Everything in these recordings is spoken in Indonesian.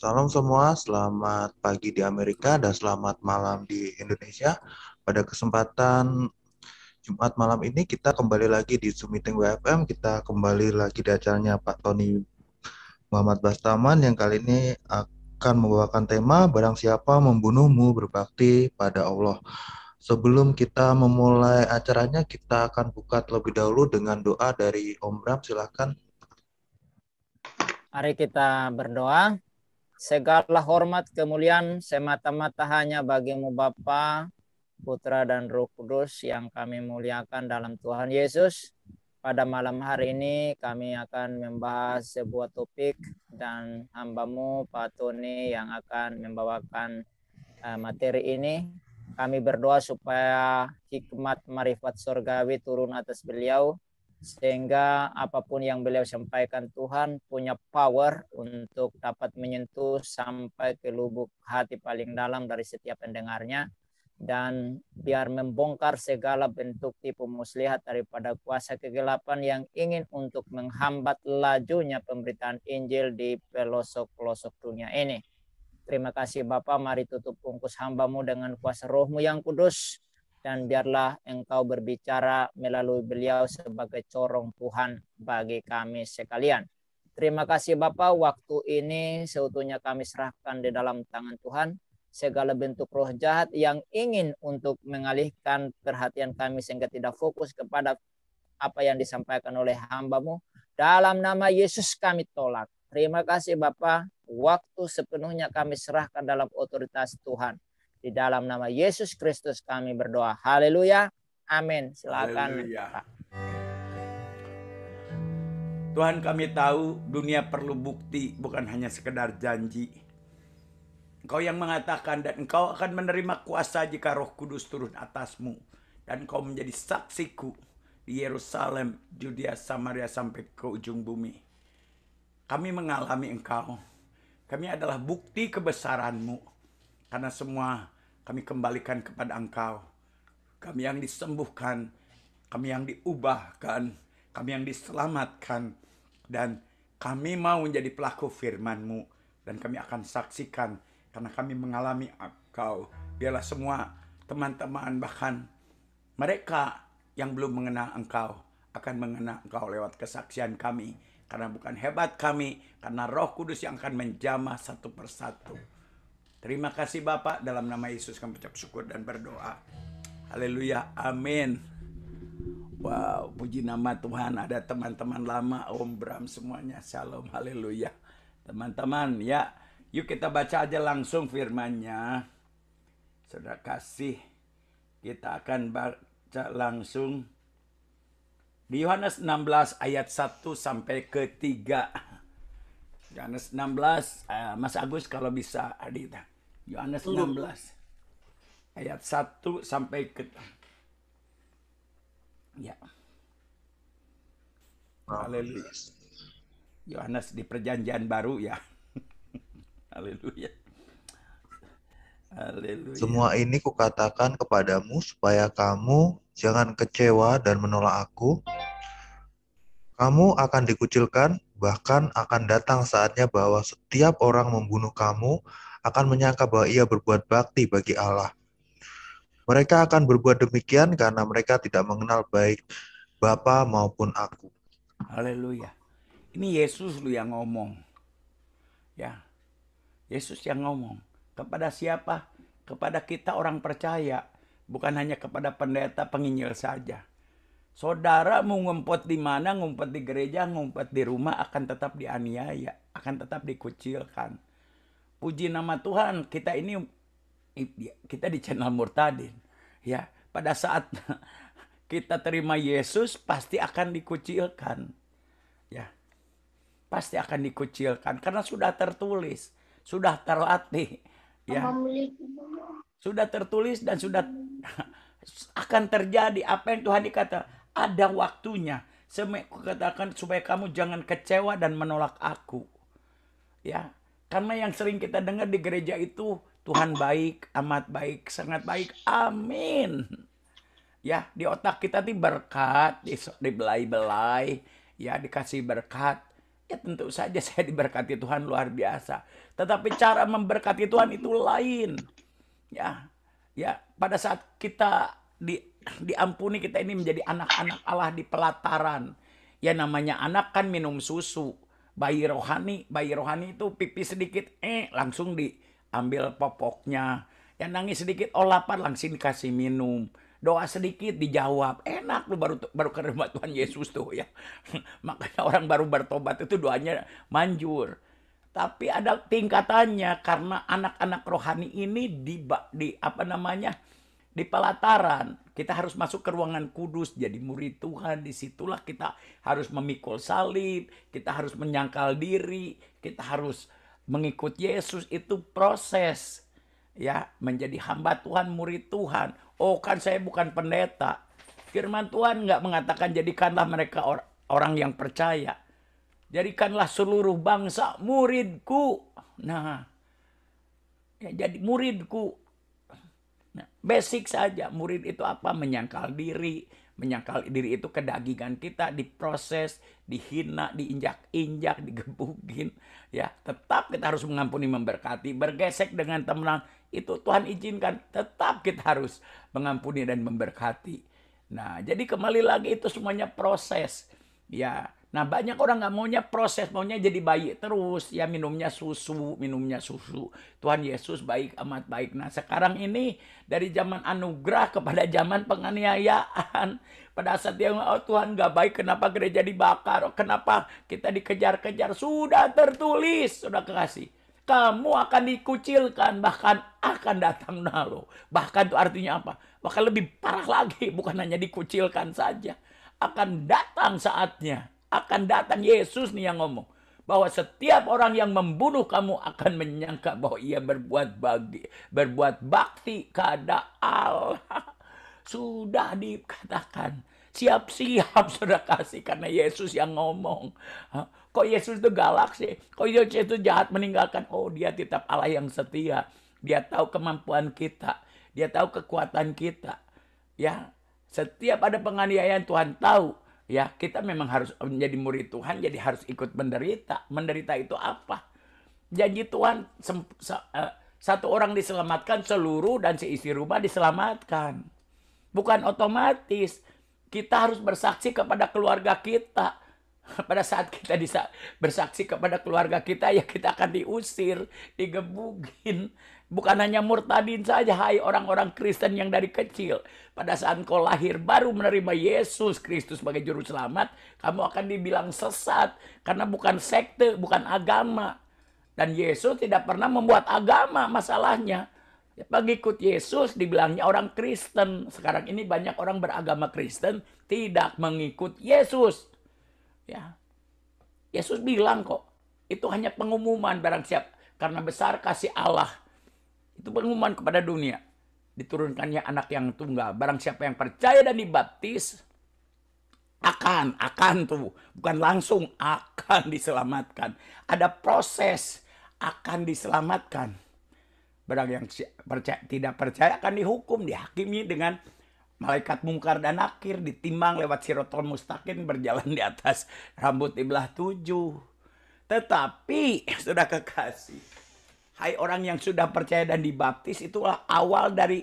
Salam semua, selamat pagi di Amerika dan selamat malam di Indonesia. Pada kesempatan Jumat malam ini kita kembali lagi di Zoom Meeting WFM, kita kembali lagi di acaranya Pak Tony Muhammad Bastaman yang kali ini akan membawakan tema Barang Siapa Membunuhmu Berbakti pada Allah. Sebelum kita memulai acaranya, kita akan buka terlebih dahulu dengan doa dari Om Bram. Silahkan. Mari kita berdoa. Segala hormat kemuliaan semata-mata hanya bagimu Bapa, Putra dan Roh Kudus yang kami muliakan dalam Tuhan Yesus. Pada malam hari ini kami akan membahas sebuah topik dan hambamu Pak Tony yang akan membawakan eh, materi ini. Kami berdoa supaya hikmat marifat surgawi turun atas beliau sehingga apapun yang beliau sampaikan Tuhan punya power untuk dapat menyentuh sampai ke lubuk hati paling dalam dari setiap pendengarnya dan biar membongkar segala bentuk tipu muslihat daripada kuasa kegelapan yang ingin untuk menghambat lajunya pemberitaan Injil di pelosok-pelosok dunia ini. Terima kasih Bapak, mari tutup bungkus hambamu dengan kuasa rohmu yang kudus dan biarlah engkau berbicara melalui beliau sebagai corong Tuhan bagi kami sekalian. Terima kasih Bapak, waktu ini seutuhnya kami serahkan di dalam tangan Tuhan. Segala bentuk roh jahat yang ingin untuk mengalihkan perhatian kami sehingga tidak fokus kepada apa yang disampaikan oleh hambamu. Dalam nama Yesus kami tolak. Terima kasih Bapak, waktu sepenuhnya kami serahkan dalam otoritas Tuhan di dalam nama Yesus Kristus kami berdoa. Haleluya. Amin. Silakan. Haleluya. Tuhan kami tahu dunia perlu bukti bukan hanya sekedar janji. Engkau yang mengatakan dan engkau akan menerima kuasa jika roh kudus turun atasmu. Dan engkau menjadi saksiku di Yerusalem, Judea, Samaria sampai ke ujung bumi. Kami mengalami engkau. Kami adalah bukti kebesaranmu karena semua kami kembalikan kepada Engkau. Kami yang disembuhkan, kami yang diubahkan, kami yang diselamatkan, dan kami mau menjadi pelaku firman-Mu, dan kami akan saksikan karena kami mengalami Engkau. Biarlah semua teman-teman, bahkan mereka yang belum mengenal Engkau, akan mengenal Engkau lewat kesaksian kami. Karena bukan hebat kami, karena roh kudus yang akan menjamah satu persatu Terima kasih Bapak, dalam nama Yesus kami ucap syukur dan berdoa. Haleluya, amin. Wow, puji nama Tuhan, ada teman-teman lama, Om Bram semuanya, shalom, haleluya. Teman-teman, ya, yuk kita baca aja langsung firman-nya. Sudah kasih, kita akan baca langsung di Yohanes 16 ayat 1 sampai ke 3. Yohanes 16, eh, Mas Agus kalau bisa, Adita. Yohanes 16 ayat 1 sampai ke Ya. Haleluya. Yohanes di perjanjian baru ya. Haleluya. Haleluya. Semua ini kukatakan kepadamu supaya kamu jangan kecewa dan menolak aku. Kamu akan dikucilkan, bahkan akan datang saatnya bahwa setiap orang membunuh kamu akan menyangka bahwa ia berbuat bakti bagi Allah. Mereka akan berbuat demikian karena mereka tidak mengenal baik Bapa maupun aku. Haleluya. Ini Yesus lu yang ngomong. Ya. Yesus yang ngomong. Kepada siapa? Kepada kita orang percaya, bukan hanya kepada pendeta penginjil saja. Saudara mau ngumpet di mana, ngumpet di gereja, ngumpet di rumah akan tetap dianiaya, akan tetap dikucilkan puji nama Tuhan kita ini ya, kita di channel murtadin ya pada saat kita terima Yesus pasti akan dikucilkan ya pasti akan dikucilkan karena sudah tertulis sudah terlatih ya sudah tertulis dan sudah akan terjadi apa yang Tuhan dikata ada waktunya katakan supaya kamu jangan kecewa dan menolak aku ya karena yang sering kita dengar di gereja itu Tuhan baik, amat baik, sangat baik. Amin. Ya, di otak kita tuh berkat, dibelai-belai, ya dikasih berkat. Ya tentu saja saya diberkati Tuhan luar biasa. Tetapi cara memberkati Tuhan itu lain. Ya. Ya, pada saat kita di diampuni kita ini menjadi anak-anak Allah di pelataran. Ya namanya anak kan minum susu bayi rohani. Bayi rohani itu pipi sedikit, eh langsung diambil popoknya. Yang nangis sedikit, oh lapar langsung dikasih minum. Doa sedikit dijawab, enak lu baru baru ke rumah Tuhan Yesus tuh ya. Makanya orang baru bertobat itu doanya manjur. Tapi ada tingkatannya karena anak-anak rohani ini di, di apa namanya di pelataran. Kita harus masuk ke ruangan kudus, jadi murid Tuhan. Disitulah kita harus memikul salib, kita harus menyangkal diri, kita harus mengikut Yesus. Itu proses ya menjadi hamba Tuhan, murid Tuhan. Oh kan saya bukan pendeta. Firman Tuhan nggak mengatakan jadikanlah mereka or orang yang percaya. Jadikanlah seluruh bangsa muridku. Nah, ya, jadi muridku Nah, basic saja murid itu apa? Menyangkal diri. Menyangkal diri itu kedagingan kita diproses, dihina, diinjak-injak, digebukin. Ya, tetap kita harus mengampuni, memberkati, bergesek dengan teman. Itu Tuhan izinkan. Tetap kita harus mengampuni dan memberkati. Nah, jadi kembali lagi itu semuanya proses. Ya, Nah banyak orang nggak maunya proses, maunya jadi bayi terus. Ya minumnya susu, minumnya susu. Tuhan Yesus baik, amat baik. Nah sekarang ini dari zaman anugerah kepada zaman penganiayaan. Pada saat dia, oh Tuhan nggak baik, kenapa gereja dibakar? Oh, kenapa kita dikejar-kejar? Sudah tertulis, sudah kekasih. Kamu akan dikucilkan, bahkan akan datang nalo. Bahkan itu artinya apa? Bahkan lebih parah lagi, bukan hanya dikucilkan saja. Akan datang saatnya akan datang Yesus nih yang ngomong. Bahwa setiap orang yang membunuh kamu akan menyangka bahwa ia berbuat bakti, berbuat bakti kepada Allah. Sudah dikatakan. Siap-siap sudah kasih karena Yesus yang ngomong. Kok Yesus itu galak sih? Kok Yesus itu jahat meninggalkan? Oh dia tetap Allah yang setia. Dia tahu kemampuan kita. Dia tahu kekuatan kita. Ya, setiap ada penganiayaan Tuhan tahu Ya, kita memang harus menjadi murid Tuhan, jadi harus ikut menderita. Menderita itu apa? Janji Tuhan eh, satu orang diselamatkan, seluruh dan seisi rumah diselamatkan. Bukan otomatis. Kita harus bersaksi kepada keluarga kita pada saat kita bisa bersaksi kepada keluarga kita ya kita akan diusir, digebukin Bukan hanya murtadin saja, hai orang-orang Kristen yang dari kecil. Pada saat kau lahir baru menerima Yesus Kristus sebagai juru selamat, kamu akan dibilang sesat. Karena bukan sekte, bukan agama. Dan Yesus tidak pernah membuat agama masalahnya. Pengikut Yesus dibilangnya orang Kristen. Sekarang ini banyak orang beragama Kristen tidak mengikut Yesus. Ya. Yesus bilang kok, itu hanya pengumuman barang siap. Karena besar kasih Allah itu pengumuman kepada dunia. Diturunkannya anak yang tunggal. Barang siapa yang percaya dan dibaptis, akan, akan tuh. Bukan langsung, akan diselamatkan. Ada proses, akan diselamatkan. Barang yang percaya, tidak percaya akan dihukum, dihakimi dengan malaikat mungkar dan akhir. ditimbang lewat sirotol mustakin berjalan di atas rambut iblah tujuh. Tetapi, sudah kekasih, Hai orang yang sudah percaya dan dibaptis itulah awal dari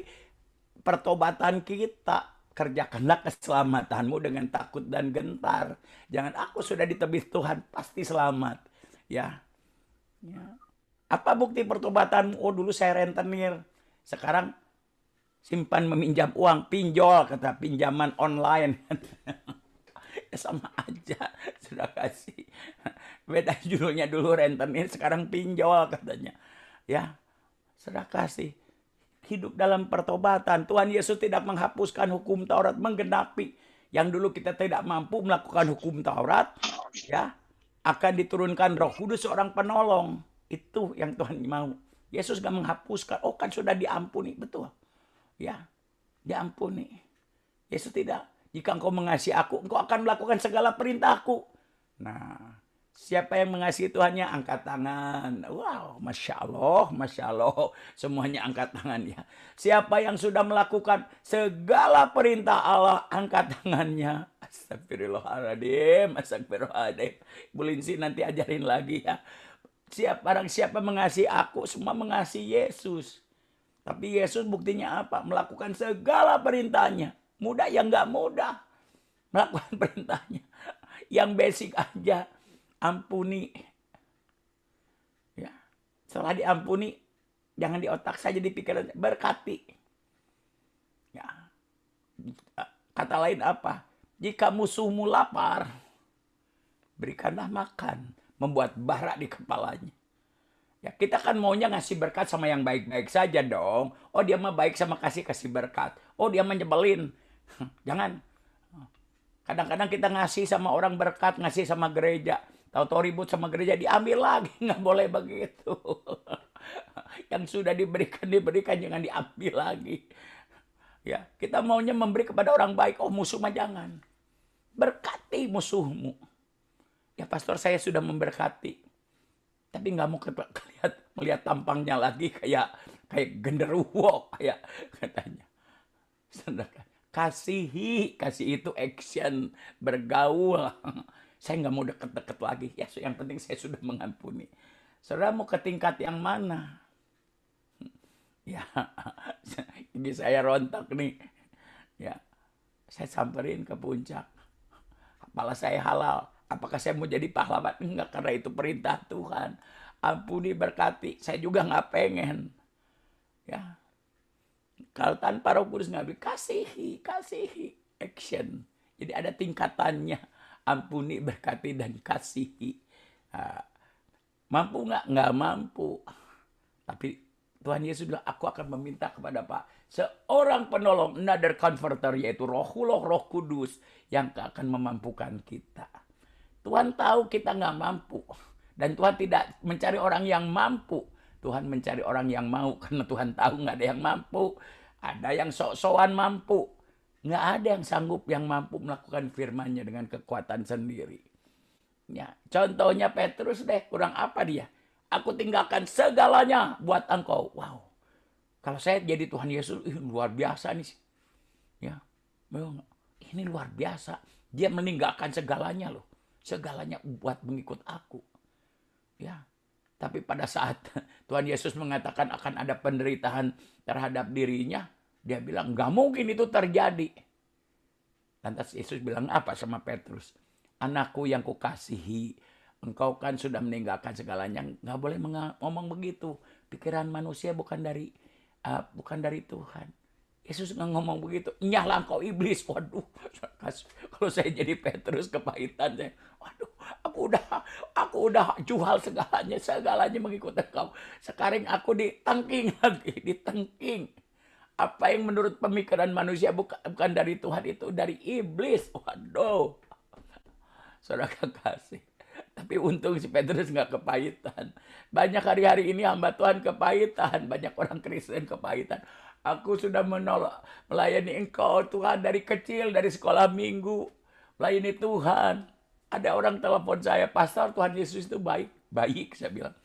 pertobatan kita. Kerjakanlah keselamatanmu dengan takut dan gentar. Jangan aku sudah ditebis Tuhan pasti selamat. Ya. ya. Apa bukti pertobatanmu? Oh dulu saya rentenir. Sekarang simpan meminjam uang, pinjol kata pinjaman online. ya sama aja sudah kasih beda judulnya dulu rentenir sekarang pinjol katanya Ya, saudara kasih. Hidup dalam pertobatan. Tuhan Yesus tidak menghapuskan hukum Taurat, menggenapi. Yang dulu kita tidak mampu melakukan hukum Taurat, ya akan diturunkan roh kudus seorang penolong. Itu yang Tuhan mau. Yesus gak menghapuskan. Oh kan sudah diampuni. Betul. Ya. Diampuni. Yesus tidak. Jika engkau mengasihi aku, engkau akan melakukan segala perintahku. Nah, Siapa yang mengasihi Tuhannya? Angkat tangan. Wow, Masya Allah, Masya Allah. Semuanya angkat tangan ya. Siapa yang sudah melakukan segala perintah Allah? Angkat tangannya. Astagfirullahaladzim, astagfirullahaladzim. Bu Linsi nanti ajarin lagi ya. Siap barang siapa mengasihi aku, semua mengasihi Yesus. Tapi Yesus buktinya apa? Melakukan segala perintahnya. Mudah yang nggak mudah. Melakukan perintahnya. Yang basic aja ampuni. Ya. Setelah diampuni, jangan di otak saja di pikiran, berkati. Ya. Kata lain apa? Jika musuhmu lapar, berikanlah makan, membuat bara di kepalanya. Ya, kita kan maunya ngasih berkat sama yang baik-baik saja dong. Oh, dia mah baik sama kasih kasih berkat. Oh, dia menyebelin Jangan. Kadang-kadang kita ngasih sama orang berkat, ngasih sama gereja. Tahu-tahu ribut sama gereja diambil lagi, nggak boleh begitu. Yang sudah diberikan diberikan jangan diambil lagi. Ya, kita maunya memberi kepada orang baik. Oh, musuh mah jangan. Berkati musuhmu. Ya, pastor saya sudah memberkati. Tapi nggak mau melihat melihat tampangnya lagi kayak kayak genderuwo kayak katanya. Sedangkan kasihi kasih itu action bergaul saya nggak mau deket-deket lagi. Ya, yang penting saya sudah mengampuni. Saudara mau ke tingkat yang mana? Ya, ini saya rontok nih. Ya, saya samperin ke puncak. Apalah saya halal. Apakah saya mau jadi pahlawan? Enggak, karena itu perintah Tuhan. Ampuni berkati. Saya juga nggak pengen. Ya, kalau tanpa roh kudus nggak kasihi, kasihi, action. Jadi ada tingkatannya ampuni, berkati, dan kasihi. Ah, mampu nggak? Nggak mampu. Tapi Tuhan Yesus bilang, aku akan meminta kepada Pak seorang penolong, another converter yaitu rohuloh, roh kudus, yang akan memampukan kita. Tuhan tahu kita nggak mampu. Dan Tuhan tidak mencari orang yang mampu. Tuhan mencari orang yang mau, karena Tuhan tahu nggak ada yang mampu. Ada yang sok-sokan mampu, Nggak ada yang sanggup yang mampu melakukan firmannya dengan kekuatan sendiri. Ya, contohnya Petrus deh, kurang apa dia? Aku tinggalkan segalanya buat engkau. Wow. Kalau saya jadi Tuhan Yesus, ih, luar biasa nih. Ya, memang ini luar biasa. Dia meninggalkan segalanya loh. Segalanya buat mengikut aku. Ya, tapi pada saat Tuhan Yesus mengatakan akan ada penderitaan terhadap dirinya, dia bilang, gak mungkin itu terjadi. Lantas Yesus bilang apa sama Petrus? Anakku yang kukasihi, engkau kan sudah meninggalkan segalanya. Gak boleh ngomong begitu. Pikiran manusia bukan dari uh, bukan dari Tuhan. Yesus nggak ngomong begitu. Nyala kau iblis. Waduh, kalau saya jadi Petrus kepahitan saya. Waduh, aku udah aku udah jual segalanya, segalanya mengikuti kau. Sekarang aku ditengking lagi, ditengking apa yang menurut pemikiran manusia bukan, dari Tuhan itu dari iblis. Waduh. Saudara kasih. Tapi untung si Petrus nggak kepahitan. Banyak hari-hari ini hamba Tuhan kepahitan. Banyak orang Kristen kepahitan. Aku sudah menolak melayani engkau Tuhan dari kecil, dari sekolah minggu. Melayani Tuhan. Ada orang telepon saya, pastor Tuhan Yesus itu baik. Baik, saya bilang.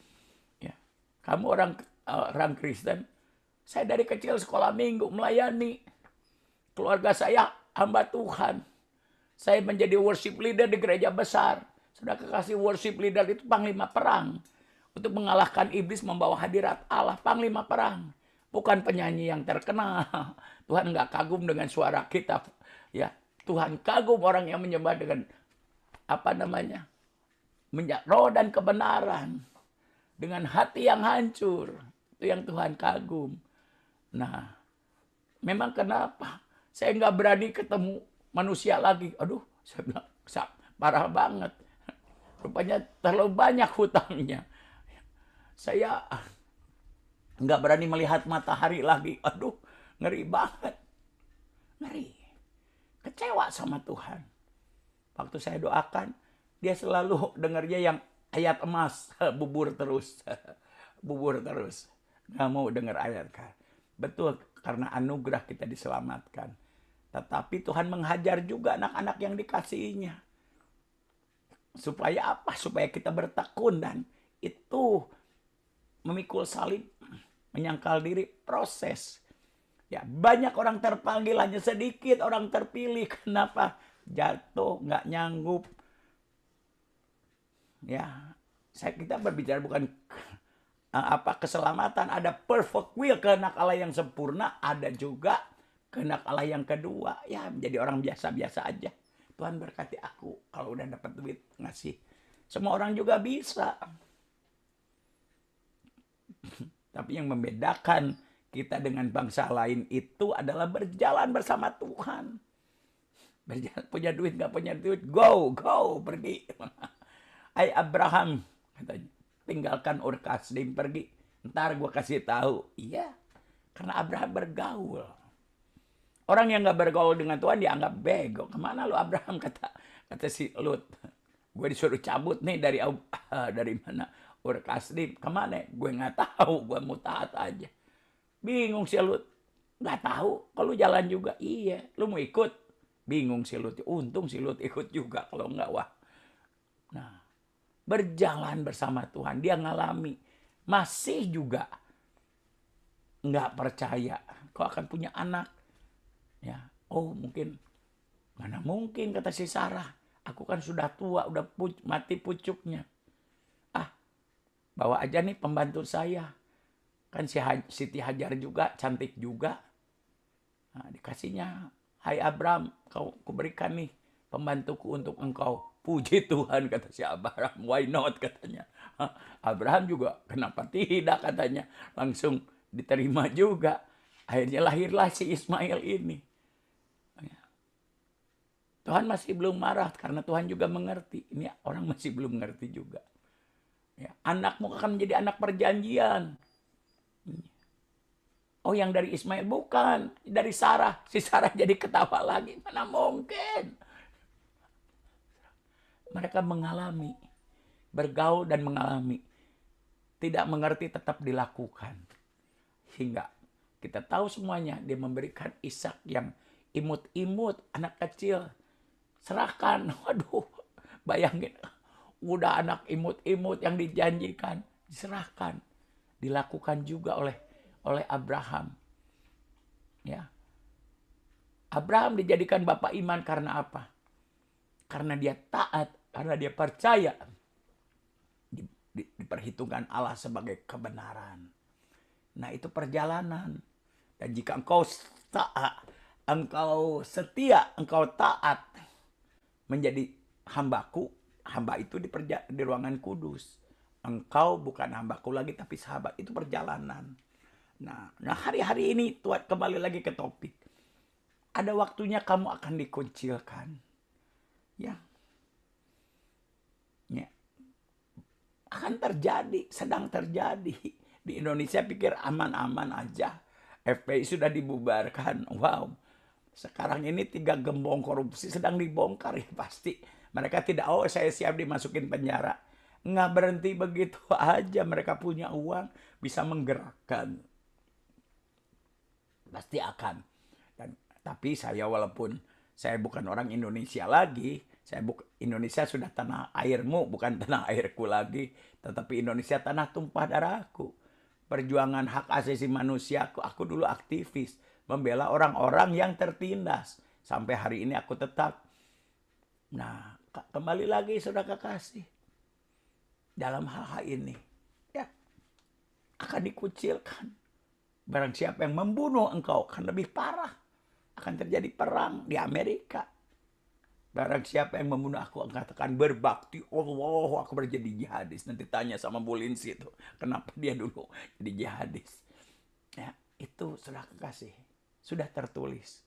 Ya. Kamu orang orang Kristen, saya dari kecil sekolah minggu melayani. Keluarga saya hamba Tuhan. Saya menjadi worship leader di gereja besar. Sudah kekasih worship leader itu panglima perang. Untuk mengalahkan iblis membawa hadirat Allah panglima perang. Bukan penyanyi yang terkenal. Tuhan nggak kagum dengan suara kita. Ya, Tuhan kagum orang yang menyembah dengan apa namanya? roh dan kebenaran. Dengan hati yang hancur. Itu yang Tuhan kagum. Nah, memang kenapa saya nggak berani ketemu manusia lagi? Aduh, saya bilang, parah banget. Rupanya terlalu banyak hutangnya. Saya nggak berani melihat matahari lagi. Aduh, ngeri banget. Ngeri. Kecewa sama Tuhan. Waktu saya doakan, dia selalu dengarnya yang ayat emas. Bubur terus. Bubur terus. Nggak mau dengar ayat kan Betul, karena anugerah kita diselamatkan. Tetapi Tuhan menghajar juga anak-anak yang dikasihinya. Supaya apa? Supaya kita bertekun dan itu memikul salib, menyangkal diri, proses. Ya, banyak orang terpanggil hanya sedikit orang terpilih. Kenapa? Jatuh, nggak nyanggup. Ya, saya kita berbicara bukan Eh, apa keselamatan, ada perfect will kenakalan yang sempurna, ada juga kenakalan yang kedua. Ya menjadi orang biasa-biasa aja. Tuhan berkati aku kalau udah dapat duit ngasih. Semua orang juga bisa. Tapi yang membedakan kita dengan bangsa lain itu adalah berjalan bersama Tuhan. Berjalan, punya duit nggak punya duit, go, go, pergi. Hai Abraham, katanya tinggalkan Ur pergi. Ntar gue kasih tahu. Iya, karena Abraham bergaul. Orang yang gak bergaul dengan Tuhan dianggap bego. Kemana lu Abraham kata kata si Lut. Gue disuruh cabut nih dari uh, dari mana Ur Kemana? Gue nggak tahu. Gue mau taat aja. Bingung si Lut. Gak tahu. Kalau jalan juga iya. Lu mau ikut? Bingung si Lut. Untung si Lut ikut juga. Kalau nggak wah berjalan bersama Tuhan. Dia ngalami, masih juga nggak percaya. Kau akan punya anak. Ya, oh mungkin mana mungkin kata si Sarah. Aku kan sudah tua, udah puc mati pucuknya. Ah, bawa aja nih pembantu saya. Kan si ha Siti Hajar juga cantik juga. Nah, dikasihnya, Hai Abram, kau kuberikan nih pembantuku untuk engkau Puji Tuhan kata si Abraham, why not katanya. Abraham juga kenapa tidak katanya. Langsung diterima juga. Akhirnya lahirlah si Ismail ini. Ya. Tuhan masih belum marah karena Tuhan juga mengerti. Ini orang masih belum mengerti juga. Ya. anakmu akan menjadi anak perjanjian. Oh yang dari Ismail bukan, dari Sarah. Si Sarah jadi ketawa lagi. Mana mungkin? mereka mengalami bergaul dan mengalami tidak mengerti tetap dilakukan sehingga kita tahu semuanya dia memberikan Ishak yang imut-imut anak kecil serahkan waduh bayangin udah anak imut-imut yang dijanjikan diserahkan dilakukan juga oleh oleh Abraham ya Abraham dijadikan bapak iman karena apa karena dia taat karena dia percaya di, di, diperhitungkan Allah sebagai kebenaran. Nah itu perjalanan. Dan jika engkau taat, engkau setia, engkau taat menjadi hambaku, hamba itu di, perja di ruangan kudus. Engkau bukan hambaku lagi tapi sahabat. Itu perjalanan. Nah, nah hari-hari ini Tuhan kembali lagi ke topik. Ada waktunya kamu akan dikuncilkan. Ya, akan terjadi, sedang terjadi. Di Indonesia pikir aman-aman aja. FPI sudah dibubarkan. Wow. Sekarang ini tiga gembong korupsi sedang dibongkar ya pasti. Mereka tidak, oh saya siap dimasukin penjara. Nggak berhenti begitu aja. Mereka punya uang bisa menggerakkan. Pasti akan. tapi saya walaupun saya bukan orang Indonesia lagi, saya bu Indonesia sudah tanah airmu, bukan tanah airku lagi. Tetapi Indonesia tanah tumpah darahku. Perjuangan hak asasi manusia, aku, aku dulu aktivis. Membela orang-orang yang tertindas. Sampai hari ini aku tetap. Nah, kembali lagi saudara kekasih. Dalam hal-hal ini. Ya, akan dikucilkan. Barang siapa yang membunuh engkau akan lebih parah. Akan terjadi perang di Amerika Barang siapa yang membunuh aku akan katakan berbakti Allah aku jadi jihadis. Nanti tanya sama Bulinsi itu, kenapa dia dulu jadi jihadis? Ya, itu sudah kekasih, sudah tertulis.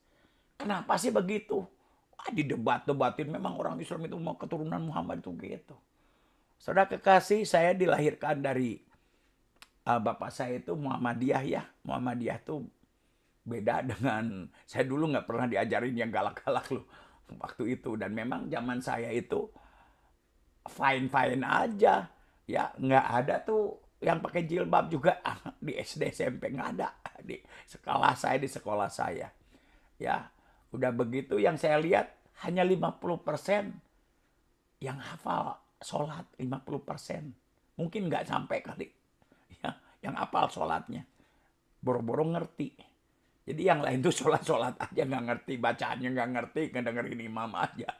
Kenapa sih begitu? Wah, didebat-debatin memang orang Islam itu mau keturunan Muhammad itu gitu. sudah kekasih, saya dilahirkan dari uh, bapak saya itu Muhammadiyah ya. Muhammadiyah tuh beda dengan saya dulu nggak pernah diajarin yang galak-galak loh waktu itu dan memang zaman saya itu fine fine aja ya nggak ada tuh yang pakai jilbab juga di SD SMP nggak ada di sekolah saya di sekolah saya ya udah begitu yang saya lihat hanya 50% yang hafal sholat 50% mungkin nggak sampai kali ya yang hafal sholatnya boro-boro ngerti jadi yang lain tuh sholat-sholat aja nggak ngerti, bacaannya nggak ngerti, ngedengerin imam aja.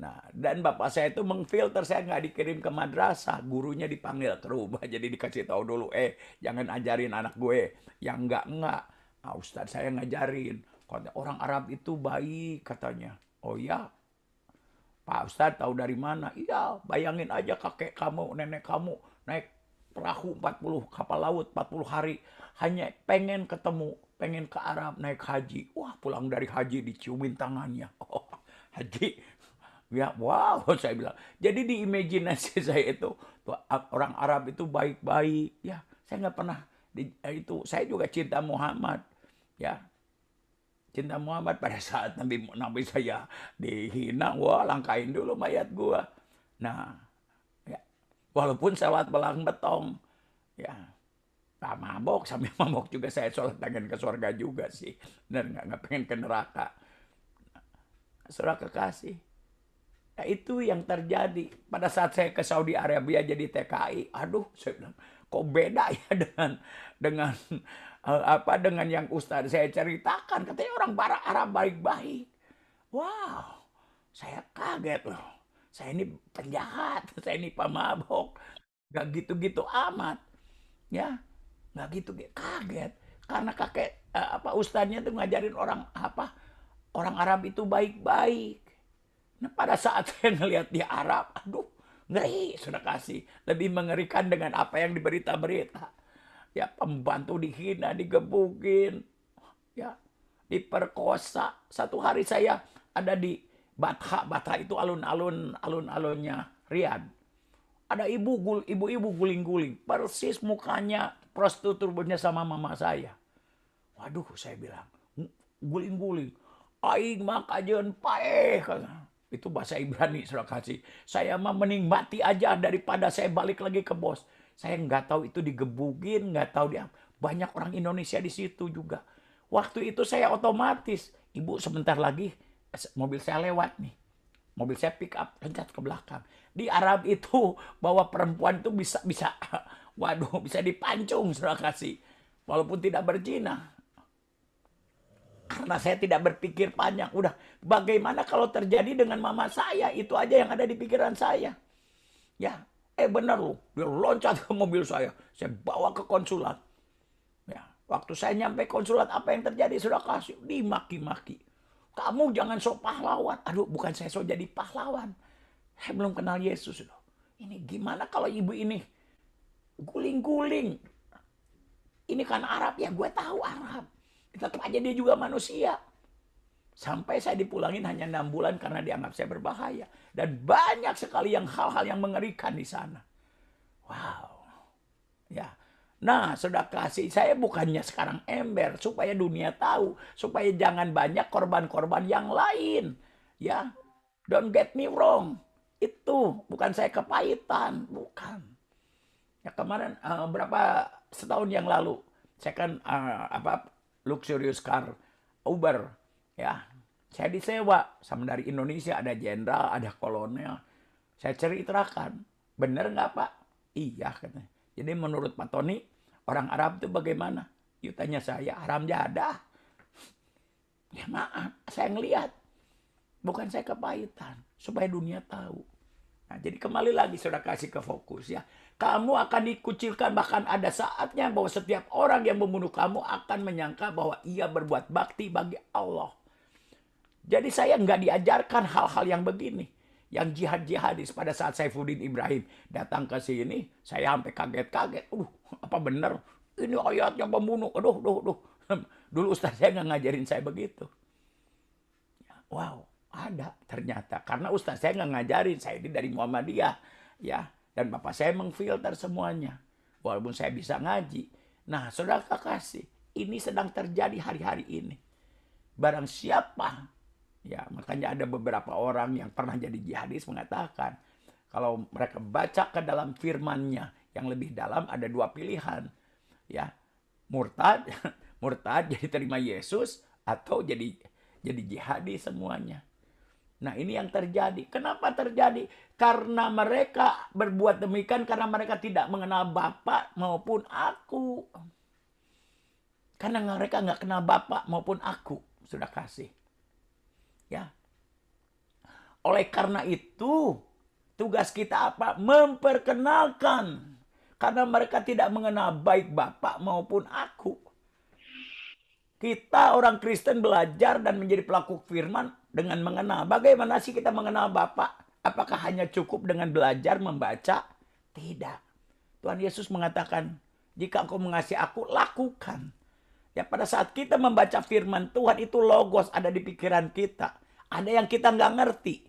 Nah, dan bapak saya itu mengfilter saya nggak dikirim ke madrasah, gurunya dipanggil terubah jadi dikasih tahu dulu, eh jangan ajarin anak gue yang nggak nggak. Nah, Ustadz saya ngajarin, kata orang Arab itu baik katanya. Oh ya, Pak Ustadz tahu dari mana? Iya, bayangin aja kakek kamu, nenek kamu naik perahu 40 kapal laut 40 hari hanya pengen ketemu pengen ke Arab naik haji. Wah, pulang dari haji diciumin tangannya. Oh, haji. Ya, wow, saya bilang. Jadi di imajinasi saya itu orang Arab itu baik-baik. Ya, saya nggak pernah di, eh, itu. Saya juga cinta Muhammad. Ya, cinta Muhammad pada saat Nabi Nabi saya dihina, wah langkain dulu mayat gua. Nah, ya, walaupun salat belang betong, ya Nah, mabok sambil mabok juga saya sholat pengen ke surga juga sih. Dan nggak nggak pengen ke neraka. surah kekasih. Nah, itu yang terjadi. Pada saat saya ke Saudi Arabia jadi TKI, aduh, saya bilang, kok beda ya dengan dengan eh, apa dengan yang Ustaz saya ceritakan. Katanya orang barat Arab baik-baik. Wow, saya kaget loh. Saya ini penjahat, saya ini pemabok. Gak gitu-gitu amat. Ya, nggak gitu kaget karena kakek uh, apa ustadznya tuh ngajarin orang apa orang Arab itu baik-baik nah pada saat saya ngelihat dia Arab aduh ngeri sudah kasih lebih mengerikan dengan apa yang diberita-berita ya pembantu dihina digebukin ya diperkosa satu hari saya ada di Batha Batha itu alun-alun alun-alunnya Riyadh ada ibu ibu-ibu guling-guling persis mukanya prostitut punya sama mama saya. Waduh, saya bilang, guling-guling. Aing mah kajian paeh. Itu bahasa Ibrani, saya kasih. Saya mah mending mati aja daripada saya balik lagi ke bos. Saya nggak tahu itu digebukin, nggak tahu dia. Banyak orang Indonesia di situ juga. Waktu itu saya otomatis, ibu sebentar lagi mobil saya lewat nih mobil saya pick up loncat ke belakang di Arab itu bahwa perempuan itu bisa bisa Waduh, bisa dipancung surah kasih. Walaupun tidak berzina. Karena saya tidak berpikir panjang. Udah, bagaimana kalau terjadi dengan mama saya? Itu aja yang ada di pikiran saya. Ya, eh benar loh. Dia loncat ke mobil saya. Saya bawa ke konsulat. Ya, waktu saya nyampe konsulat apa yang terjadi? Sudah kasih dimaki-maki. Kamu jangan sok pahlawan. Aduh, bukan saya sok jadi pahlawan. Saya belum kenal Yesus loh. Ini gimana kalau ibu ini guling-guling. Ini kan Arab ya, gue tahu Arab. Tetap aja dia juga manusia. Sampai saya dipulangin hanya enam bulan karena dianggap saya berbahaya. Dan banyak sekali yang hal-hal yang mengerikan di sana. Wow. Ya. Nah, sudah kasih saya bukannya sekarang ember supaya dunia tahu, supaya jangan banyak korban-korban yang lain. Ya. Don't get me wrong. Itu bukan saya kepahitan, bukan. Ya kemarin uh, berapa setahun yang lalu saya kan uh, apa luxurious car Uber ya. Saya disewa sama dari Indonesia ada jenderal, ada kolonel. Saya ceritakan, bener nggak Pak? Iya katanya. Jadi menurut Pak Tony, orang Arab itu bagaimana? Yuk tanya saya, haram jadah. Ya maaf, saya ngelihat. Bukan saya kepahitan, supaya dunia tahu. Nah, jadi kembali lagi sudah kasih ke fokus ya kamu akan dikucilkan bahkan ada saatnya bahwa setiap orang yang membunuh kamu akan menyangka bahwa ia berbuat bakti bagi Allah. Jadi saya nggak diajarkan hal-hal yang begini. Yang jihad-jihadis pada saat Saifuddin Ibrahim datang ke sini, saya sampai kaget-kaget. Uh, apa benar? Ini ayat yang membunuh. Aduh, aduh, aduh. Dulu Ustaz saya nggak ngajarin saya begitu. Ya, wow, ada ternyata. Karena Ustaz saya nggak ngajarin, saya ini dari Muhammadiyah. Ya, dan bapak saya mengfilter semuanya. Walaupun saya bisa ngaji. Nah, saudara kekasih, ini sedang terjadi hari-hari ini. Barang siapa, ya makanya ada beberapa orang yang pernah jadi jihadis mengatakan, kalau mereka baca ke dalam firmannya yang lebih dalam ada dua pilihan. ya Murtad, murtad jadi terima Yesus atau jadi jadi jihadis semuanya. Nah ini yang terjadi. Kenapa terjadi? Karena mereka berbuat demikian karena mereka tidak mengenal Bapak maupun aku. Karena mereka nggak kenal Bapak maupun aku. Sudah kasih. Ya. Oleh karena itu tugas kita apa? Memperkenalkan. Karena mereka tidak mengenal baik Bapak maupun aku. Kita orang Kristen belajar dan menjadi pelaku firman dengan mengenal. Bagaimana sih kita mengenal Bapa? Apakah hanya cukup dengan belajar membaca? Tidak. Tuhan Yesus mengatakan, "Jika engkau mengasihi aku, lakukan." Ya pada saat kita membaca firman Tuhan itu logos ada di pikiran kita. Ada yang kita nggak ngerti.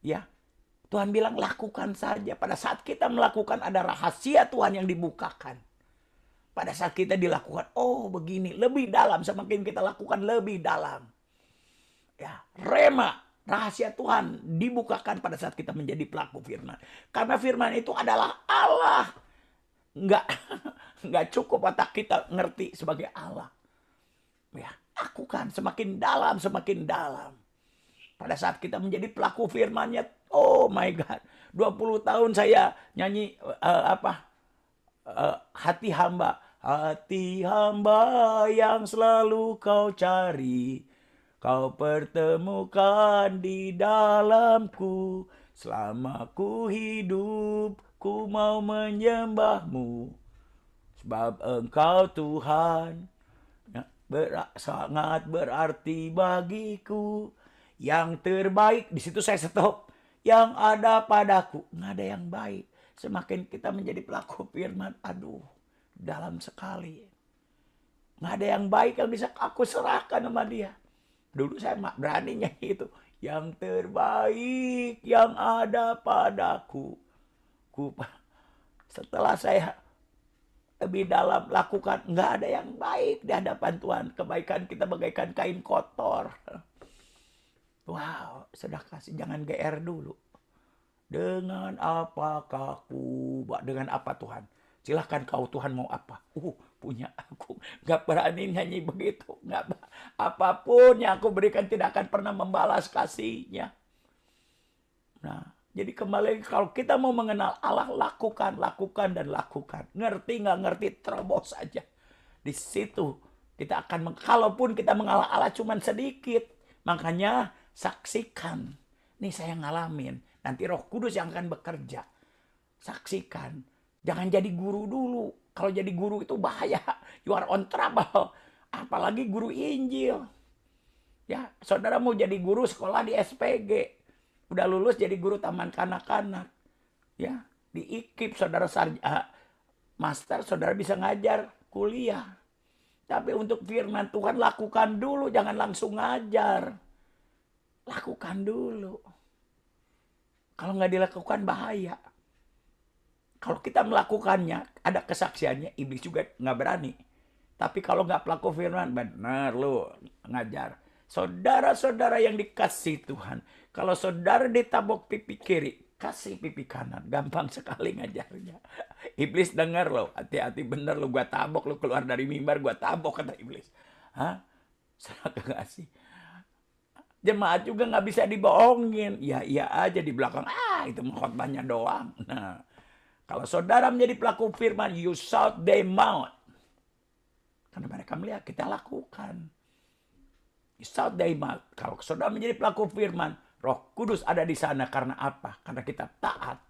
Ya, Tuhan bilang lakukan saja. Pada saat kita melakukan ada rahasia Tuhan yang dibukakan. Pada saat kita dilakukan, oh begini, lebih dalam. Semakin kita lakukan lebih dalam. Ya, rema, rahasia Tuhan dibukakan pada saat kita menjadi pelaku firman. Karena firman itu adalah Allah. Nggak, nggak cukup otak kita ngerti sebagai Allah. Ya, kan semakin dalam, semakin dalam. Pada saat kita menjadi pelaku firmannya, oh my God, 20 tahun saya nyanyi uh, apa uh, hati hamba, hati hamba yang selalu kau cari Kau pertemukan di dalamku Selama ku hidup Ku mau menyembahmu Sebab engkau Tuhan ya, ber Sangat berarti bagiku Yang terbaik di situ saya stop Yang ada padaku Nggak ada yang baik Semakin kita menjadi pelaku firman Aduh dalam sekali Nggak ada yang baik yang bisa aku serahkan sama dia Dulu saya mak beraninya itu. Yang terbaik yang ada padaku. ku Setelah saya lebih dalam lakukan, nggak ada yang baik di hadapan Tuhan. Kebaikan kita bagaikan kain kotor. Wow, sudah kasih jangan GR dulu. Dengan apakah ku, dengan apa Tuhan? Silahkan kau Tuhan mau apa. Uh, punya aku. nggak berani nyanyi begitu. nggak apapun yang aku berikan tidak akan pernah membalas kasihnya. Nah, jadi kembali kalau kita mau mengenal Allah, lakukan, lakukan, dan lakukan. Ngerti nggak ngerti, terobos saja. Di situ kita akan, kalaupun kita mengalah Allah cuman sedikit. Makanya saksikan. Nih saya ngalamin. Nanti roh kudus yang akan bekerja. Saksikan Jangan jadi guru dulu. Kalau jadi guru itu bahaya. You are on trouble. Apalagi guru Injil. Ya, saudara mau jadi guru sekolah di SPG. Udah lulus jadi guru taman kanak-kanak. Ya, di IKIP saudara sarja ah, master saudara bisa ngajar kuliah. Tapi untuk firman Tuhan lakukan dulu, jangan langsung ngajar. Lakukan dulu. Kalau nggak dilakukan bahaya kalau kita melakukannya, ada kesaksiannya, iblis juga nggak berani. Tapi kalau nggak pelaku firman, benar lo ngajar. Saudara-saudara yang dikasih Tuhan, kalau saudara ditabok pipi kiri, kasih pipi kanan. Gampang sekali ngajarnya. Iblis dengar lo, hati-hati bener lo, gua tabok lo keluar dari mimbar, gua tabok kata iblis. Hah? Seraka sih Jemaat juga nggak bisa dibohongin. Ya iya aja di belakang, ah itu khotbahnya doang. Nah, kalau saudara menjadi pelaku firman, you shout them mount. Karena mereka melihat, kita lakukan. You shout them mount. Kalau saudara menjadi pelaku firman, roh kudus ada di sana. Karena apa? Karena kita taat.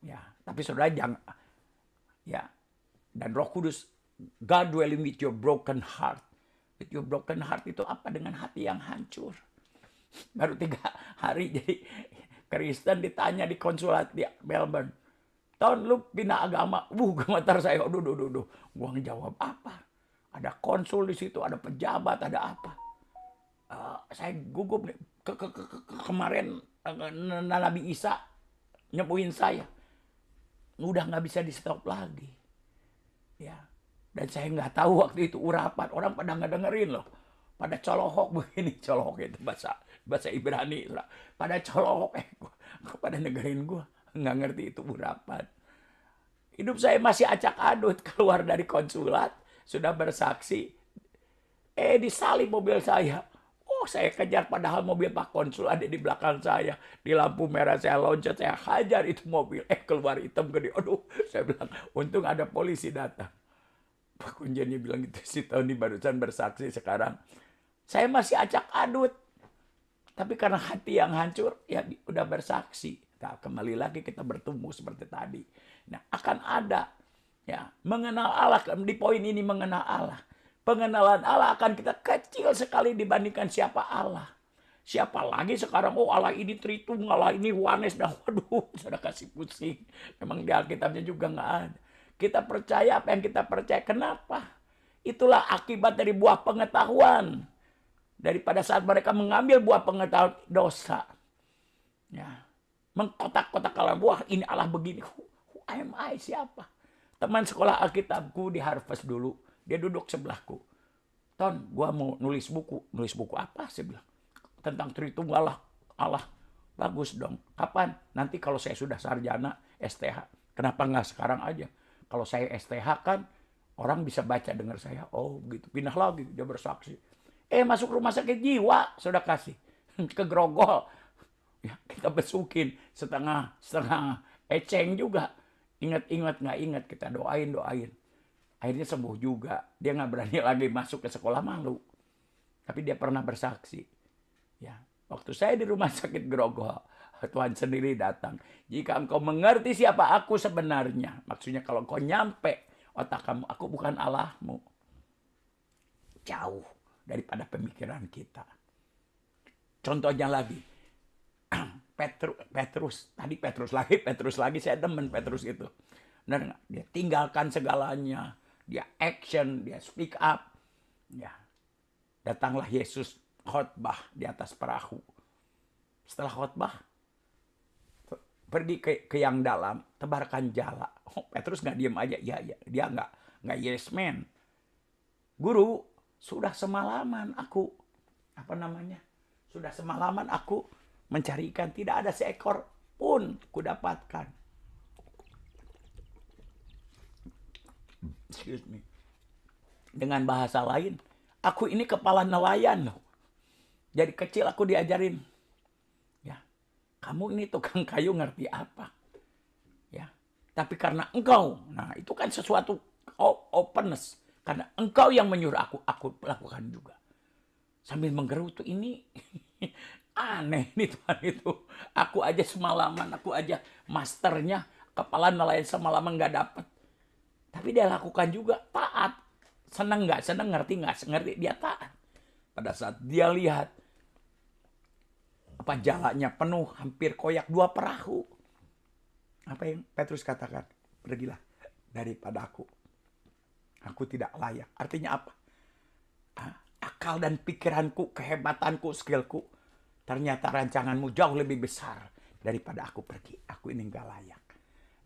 Ya, tapi saudara jangan. Ya, dan roh kudus, God dwelling with your broken heart. With your broken heart itu apa? Dengan hati yang hancur. Baru tiga hari jadi Kristen ditanya di konsulat di Melbourne Tahun lu pindah agama, wuh gemetar saya. Aduh, aduh, aduh, Gua ngejawab apa? Ada konsul di situ, ada pejabat, ada apa? Uh, saya gugup nih. Ke, ke, ke, ke, kemarin uh, Nabi Isa nyepuin saya. Udah nggak bisa di stop lagi. Ya. Dan saya nggak tahu waktu itu urapan. Orang pada nggak dengerin loh pada colohok begini colohok itu bahasa bahasa Ibrani lah, pada colohok eh gua, gua pada negerin gua nggak ngerti itu urapan. Hidup saya masih acak adut keluar dari konsulat, sudah bersaksi. Eh disalib mobil saya. Oh saya kejar padahal mobil Pak Konsul ada di belakang saya. Di lampu merah saya loncat, saya hajar itu mobil. Eh keluar hitam gede. Aduh saya bilang untung ada polisi datang. Pak Kunjani bilang itu si Tony barusan bersaksi sekarang. Saya masih acak adut. Tapi karena hati yang hancur, ya udah bersaksi. Nah, kembali lagi kita bertumbuh seperti tadi. Nah, akan ada ya mengenal Allah di poin ini mengenal Allah. Pengenalan Allah akan kita kecil sekali dibandingkan siapa Allah. Siapa lagi sekarang, oh Allah ini Tritung, Allah ini Wanes, dan nah, waduh, sudah kasih pusing. Memang di Alkitabnya juga nggak ada. Kita percaya apa yang kita percaya. Kenapa? Itulah akibat dari buah pengetahuan. Daripada saat mereka mengambil buah pengetahuan dosa. Ya mengkotak-kotak kalau Wah ini Allah begini. Who, who am I? Siapa? Teman sekolah Alkitabku di Harvest dulu. Dia duduk sebelahku. Ton, gua mau nulis buku. Nulis buku apa? sih bilang. Tentang Tritunggal Allah. Allah. Bagus dong. Kapan? Nanti kalau saya sudah sarjana STH. Kenapa nggak sekarang aja? Kalau saya STH kan orang bisa baca dengar saya. Oh gitu. Pindah lagi. Dia bersaksi. Eh masuk rumah sakit jiwa. Sudah kasih. Ke Grogol ya, kita besukin setengah setengah eceng juga ingat-ingat nggak ingat kita doain doain akhirnya sembuh juga dia nggak berani lagi masuk ke sekolah malu tapi dia pernah bersaksi ya waktu saya di rumah sakit Grogol Tuhan sendiri datang jika engkau mengerti siapa aku sebenarnya maksudnya kalau kau nyampe otak kamu aku bukan Allahmu jauh daripada pemikiran kita contohnya lagi Petru, Petrus, tadi Petrus lagi, Petrus lagi, saya demen Petrus itu. Benar nggak? Dia tinggalkan segalanya, dia action, dia speak up. Ya. Datanglah Yesus khotbah di atas perahu. Setelah khotbah, pergi ke, ke yang dalam, tebarkan jala. Oh, Petrus nggak diem aja, ya, ya. dia nggak nggak yes man. Guru, sudah semalaman aku apa namanya? Sudah semalaman aku mencari ikan tidak ada seekor pun kudapatkan. Excuse me. Dengan bahasa lain, aku ini kepala nelayan loh. Jadi kecil aku diajarin. Ya, kamu ini tukang kayu ngerti apa? Ya, tapi karena engkau, nah itu kan sesuatu openness. Karena engkau yang menyuruh aku, aku lakukan juga. Sambil menggerutu ini aneh nih Tuhan itu. Aku aja semalaman, aku aja masternya, kepala nelayan semalaman nggak dapet. Tapi dia lakukan juga taat. Seneng nggak seneng, ngerti nggak ngerti, dia taat. Pada saat dia lihat apa jalannya penuh, hampir koyak dua perahu. Apa yang Petrus katakan? Pergilah daripada aku. Aku tidak layak. Artinya apa? Ah, akal dan pikiranku, kehebatanku, skillku Ternyata rancanganmu jauh lebih besar daripada aku pergi. Aku ini nggak layak.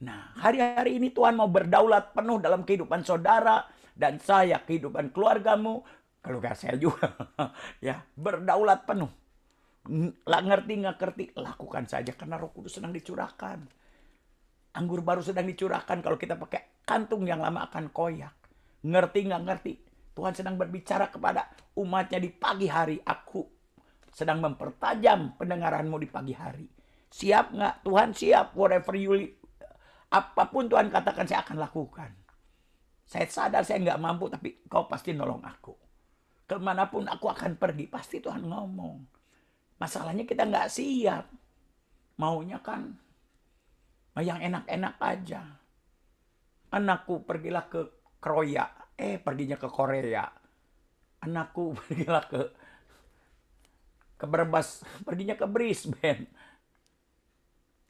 Nah, hari-hari ini Tuhan mau berdaulat penuh dalam kehidupan saudara dan saya, kehidupan keluargamu, kalau gak saya juga, ya berdaulat penuh. Lah ngerti nggak ngerti, lakukan saja karena Roh Kudus sedang dicurahkan. Anggur baru sedang dicurahkan kalau kita pakai kantung yang lama akan koyak. Ngerti nggak ngerti? Tuhan sedang berbicara kepada umatnya di pagi hari. Aku sedang mempertajam pendengaranmu di pagi hari. Siap nggak? Tuhan siap. Whatever you Apapun Tuhan katakan saya akan lakukan. Saya sadar saya nggak mampu tapi kau pasti nolong aku. Kemanapun aku akan pergi pasti Tuhan ngomong. Masalahnya kita nggak siap. Maunya kan yang enak-enak aja. Anakku pergilah ke Kroya. Eh perginya ke Korea. Anakku pergilah ke ke Brebes, perginya ke Brisbane.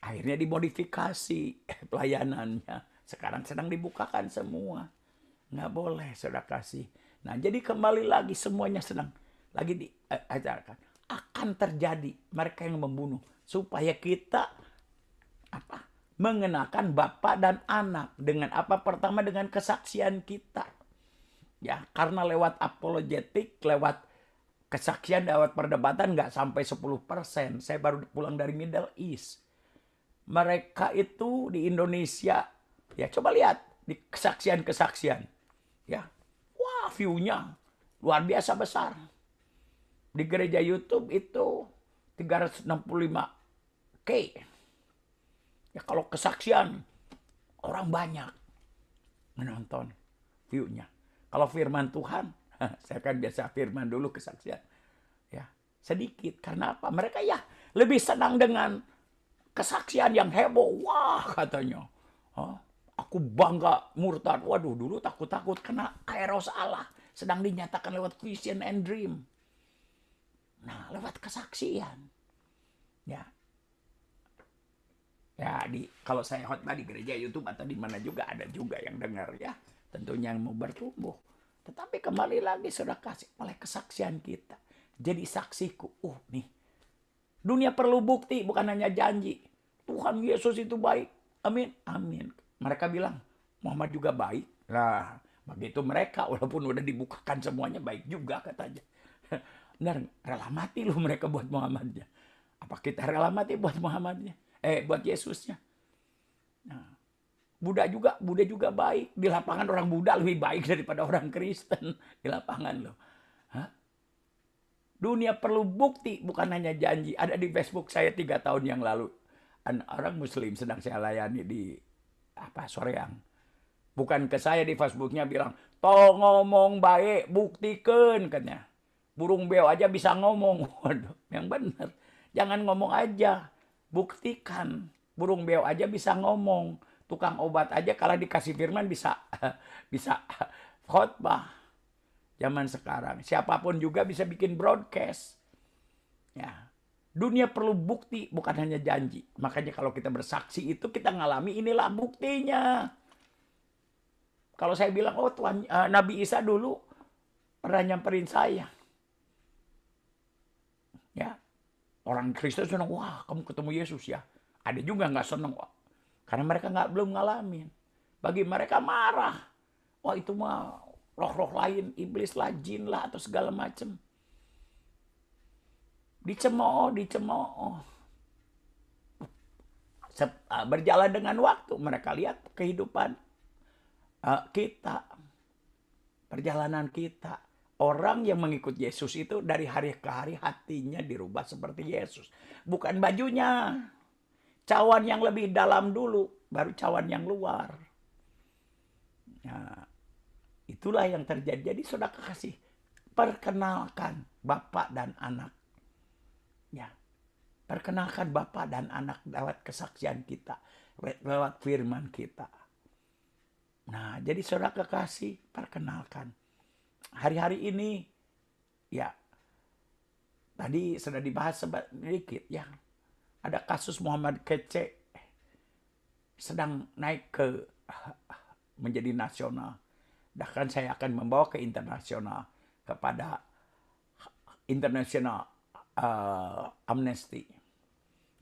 Akhirnya dimodifikasi pelayanannya. Sekarang sedang dibukakan semua. Nggak boleh, saudara kasih. Nah, jadi kembali lagi semuanya sedang lagi diajarkan. Eh, Akan terjadi mereka yang membunuh. Supaya kita apa mengenakan bapak dan anak dengan apa pertama dengan kesaksian kita ya karena lewat apologetik lewat kesaksian dapat perdebatan nggak sampai 10%. Saya baru pulang dari Middle East. Mereka itu di Indonesia, ya coba lihat di kesaksian-kesaksian. Ya, wah view-nya luar biasa besar. Di gereja YouTube itu 365K. Ya kalau kesaksian orang banyak menonton view-nya. Kalau firman Tuhan saya kan biasa firman dulu kesaksian. Ya, sedikit. Karena apa? Mereka ya lebih senang dengan kesaksian yang heboh. Wah, katanya. Oh, aku bangga murtad. Waduh, dulu takut-takut kena kairos Allah. Sedang dinyatakan lewat vision and dream. Nah, lewat kesaksian. Ya. Ya, di kalau saya hot di gereja YouTube atau di mana juga ada juga yang dengar ya. Tentunya yang mau bertumbuh. Tetapi kembali lagi sudah kasih oleh kesaksian kita. Jadi saksiku. Uh nih. Dunia perlu bukti bukan hanya janji. Tuhan Yesus itu baik. Amin. Amin. Mereka bilang Muhammad juga baik. Nah begitu mereka walaupun udah dibukakan semuanya baik juga katanya. Benar rela mati lu mereka buat Muhammadnya. Apa kita rela mati buat Muhammadnya? Eh buat Yesusnya. Nah, Buddha juga, Buddha juga baik. Di lapangan orang Buddha lebih baik daripada orang Kristen di lapangan loh. Dunia perlu bukti, bukan hanya janji. Ada di Facebook saya tiga tahun yang lalu. Orang Muslim sedang saya layani di apa yang Bukan ke saya di Facebooknya bilang, Toh ngomong baik, buktikan katanya. Burung beo aja bisa ngomong. Waduh, yang benar. Jangan ngomong aja, buktikan. Burung beo aja bisa ngomong tukang obat aja kalau dikasih firman bisa bisa khotbah zaman sekarang. Siapapun juga bisa bikin broadcast. Ya. Dunia perlu bukti bukan hanya janji. Makanya kalau kita bersaksi itu kita ngalami inilah buktinya. Kalau saya bilang oh Tuhan eh, Nabi Isa dulu pernah nyamperin saya. Ya. Orang Kristen senang, wah kamu ketemu Yesus ya. Ada juga nggak senang, karena mereka nggak belum ngalamin. Bagi mereka marah. Wah itu mah roh-roh lain, iblis lah, jin lah, atau segala macem Dicemooh, dicemooh. Ah, berjalan dengan waktu, mereka lihat kehidupan ah, kita. Perjalanan kita. Orang yang mengikut Yesus itu dari hari ke hari hatinya dirubah seperti Yesus. Bukan bajunya cawan yang lebih dalam dulu, baru cawan yang luar. Nah, itulah yang terjadi. Jadi saudara kasih, perkenalkan bapak dan anak. Ya, perkenalkan bapak dan anak lewat kesaksian kita, lewat firman kita. Nah, jadi saudara kekasih, perkenalkan. Hari-hari ini, ya, tadi sudah dibahas sedikit ya ada kasus Muhammad Kece sedang naik ke menjadi nasional. Bahkan saya akan membawa ke internasional kepada internasional uh, eh, amnesty.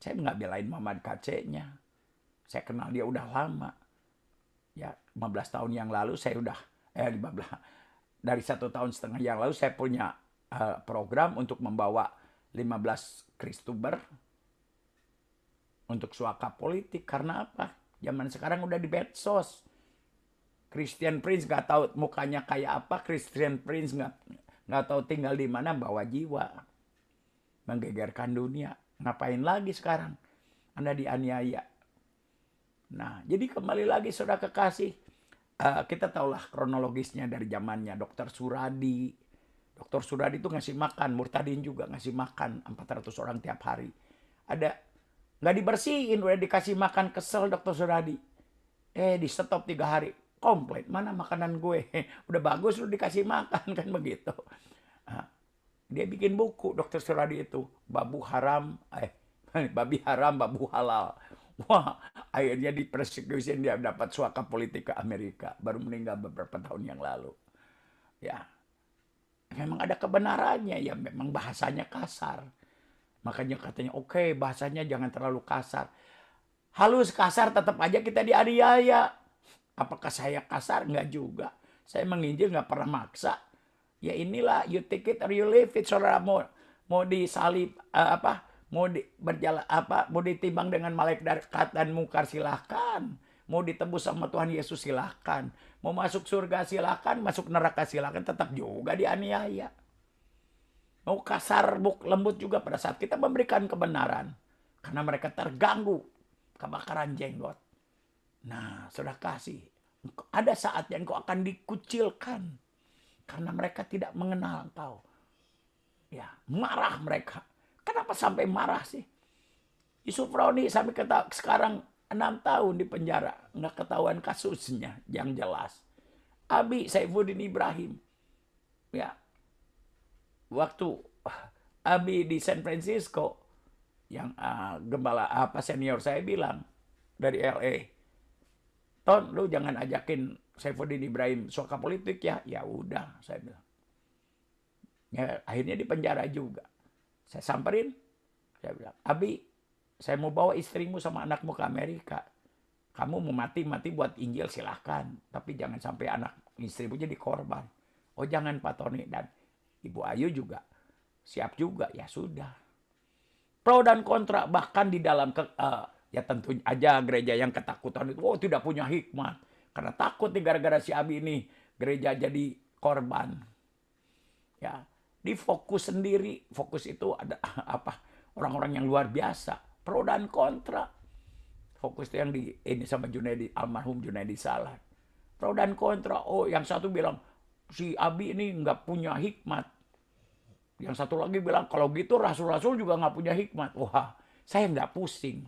Saya nggak belain Muhammad Kece-nya. Saya kenal dia udah lama. Ya, 15 tahun yang lalu saya udah eh 15 dari satu tahun setengah yang lalu saya punya uh, program untuk membawa 15 Kristuber untuk suaka politik. Karena apa? Zaman sekarang udah di medsos. Christian Prince nggak tahu mukanya kayak apa, Christian Prince nggak nggak tahu tinggal di mana bawa jiwa, menggegerkan dunia. Ngapain lagi sekarang? Anda dianiaya. Nah, jadi kembali lagi saudara kekasih, uh, kita tahulah kronologisnya dari zamannya Dokter Suradi. Dokter Suradi itu ngasih makan, Murtadin juga ngasih makan 400 orang tiap hari. Ada Nggak dibersihin, udah dikasih makan kesel dokter Suradi. Eh di stop tiga hari. Komplain, mana makanan gue? Udah bagus lu dikasih makan kan begitu. Ah, dia bikin buku dokter Suradi itu. Babu haram, eh babi haram, babu halal. Wah, akhirnya di persekusi dia dapat suaka politik ke Amerika. Baru meninggal beberapa tahun yang lalu. Ya, memang ada kebenarannya. Ya memang bahasanya kasar Makanya katanya oke okay, bahasanya jangan terlalu kasar. Halus kasar tetap aja kita dianiaya. Apakah saya kasar? Enggak juga. Saya menginjil enggak pernah maksa. Ya inilah you take it or you leave it saudara mau mau disalib uh, apa mau di, berjalan apa mau ditimbang dengan malaikat dan mungkar silahkan mau ditebus sama Tuhan Yesus silahkan mau masuk surga silahkan masuk neraka silahkan tetap juga dianiaya mau kasar, buk, lembut juga pada saat kita memberikan kebenaran. Karena mereka terganggu kebakaran jenggot. Nah, sudah kasih. Ada saat yang kau akan dikucilkan. Karena mereka tidak mengenal engkau. Ya, marah mereka. Kenapa sampai marah sih? Yusuf Roni sampai kata sekarang enam tahun di penjara. Nggak ketahuan kasusnya yang jelas. Abi Saifuddin Ibrahim. Ya, waktu Abi di San Francisco yang uh, gembala apa senior saya bilang dari LA, Ton lu jangan ajakin Saifuddin Ibrahim suka politik ya, ya udah saya bilang. Ya, akhirnya di penjara juga. Saya samperin, saya bilang, Abi, saya mau bawa istrimu sama anakmu ke Amerika. Kamu mau mati-mati buat Injil silahkan. Tapi jangan sampai anak istrimu jadi korban. Oh jangan Pak Tony. Dan Ibu Ayu juga siap juga ya sudah. Pro dan kontra bahkan di dalam ke, uh, ya tentu aja gereja yang ketakutan itu oh tidak punya hikmat karena takut nih gara-gara si Abi ini gereja jadi korban. Ya, di fokus sendiri, fokus itu ada apa? Orang-orang yang luar biasa, pro dan kontra. Fokus itu yang di ini sama Junaidi almarhum Junaidi Salat. Pro dan kontra. Oh, yang satu bilang si Abi ini nggak punya hikmat. Yang satu lagi bilang kalau gitu rasul-rasul juga nggak punya hikmat. Wah, saya nggak pusing.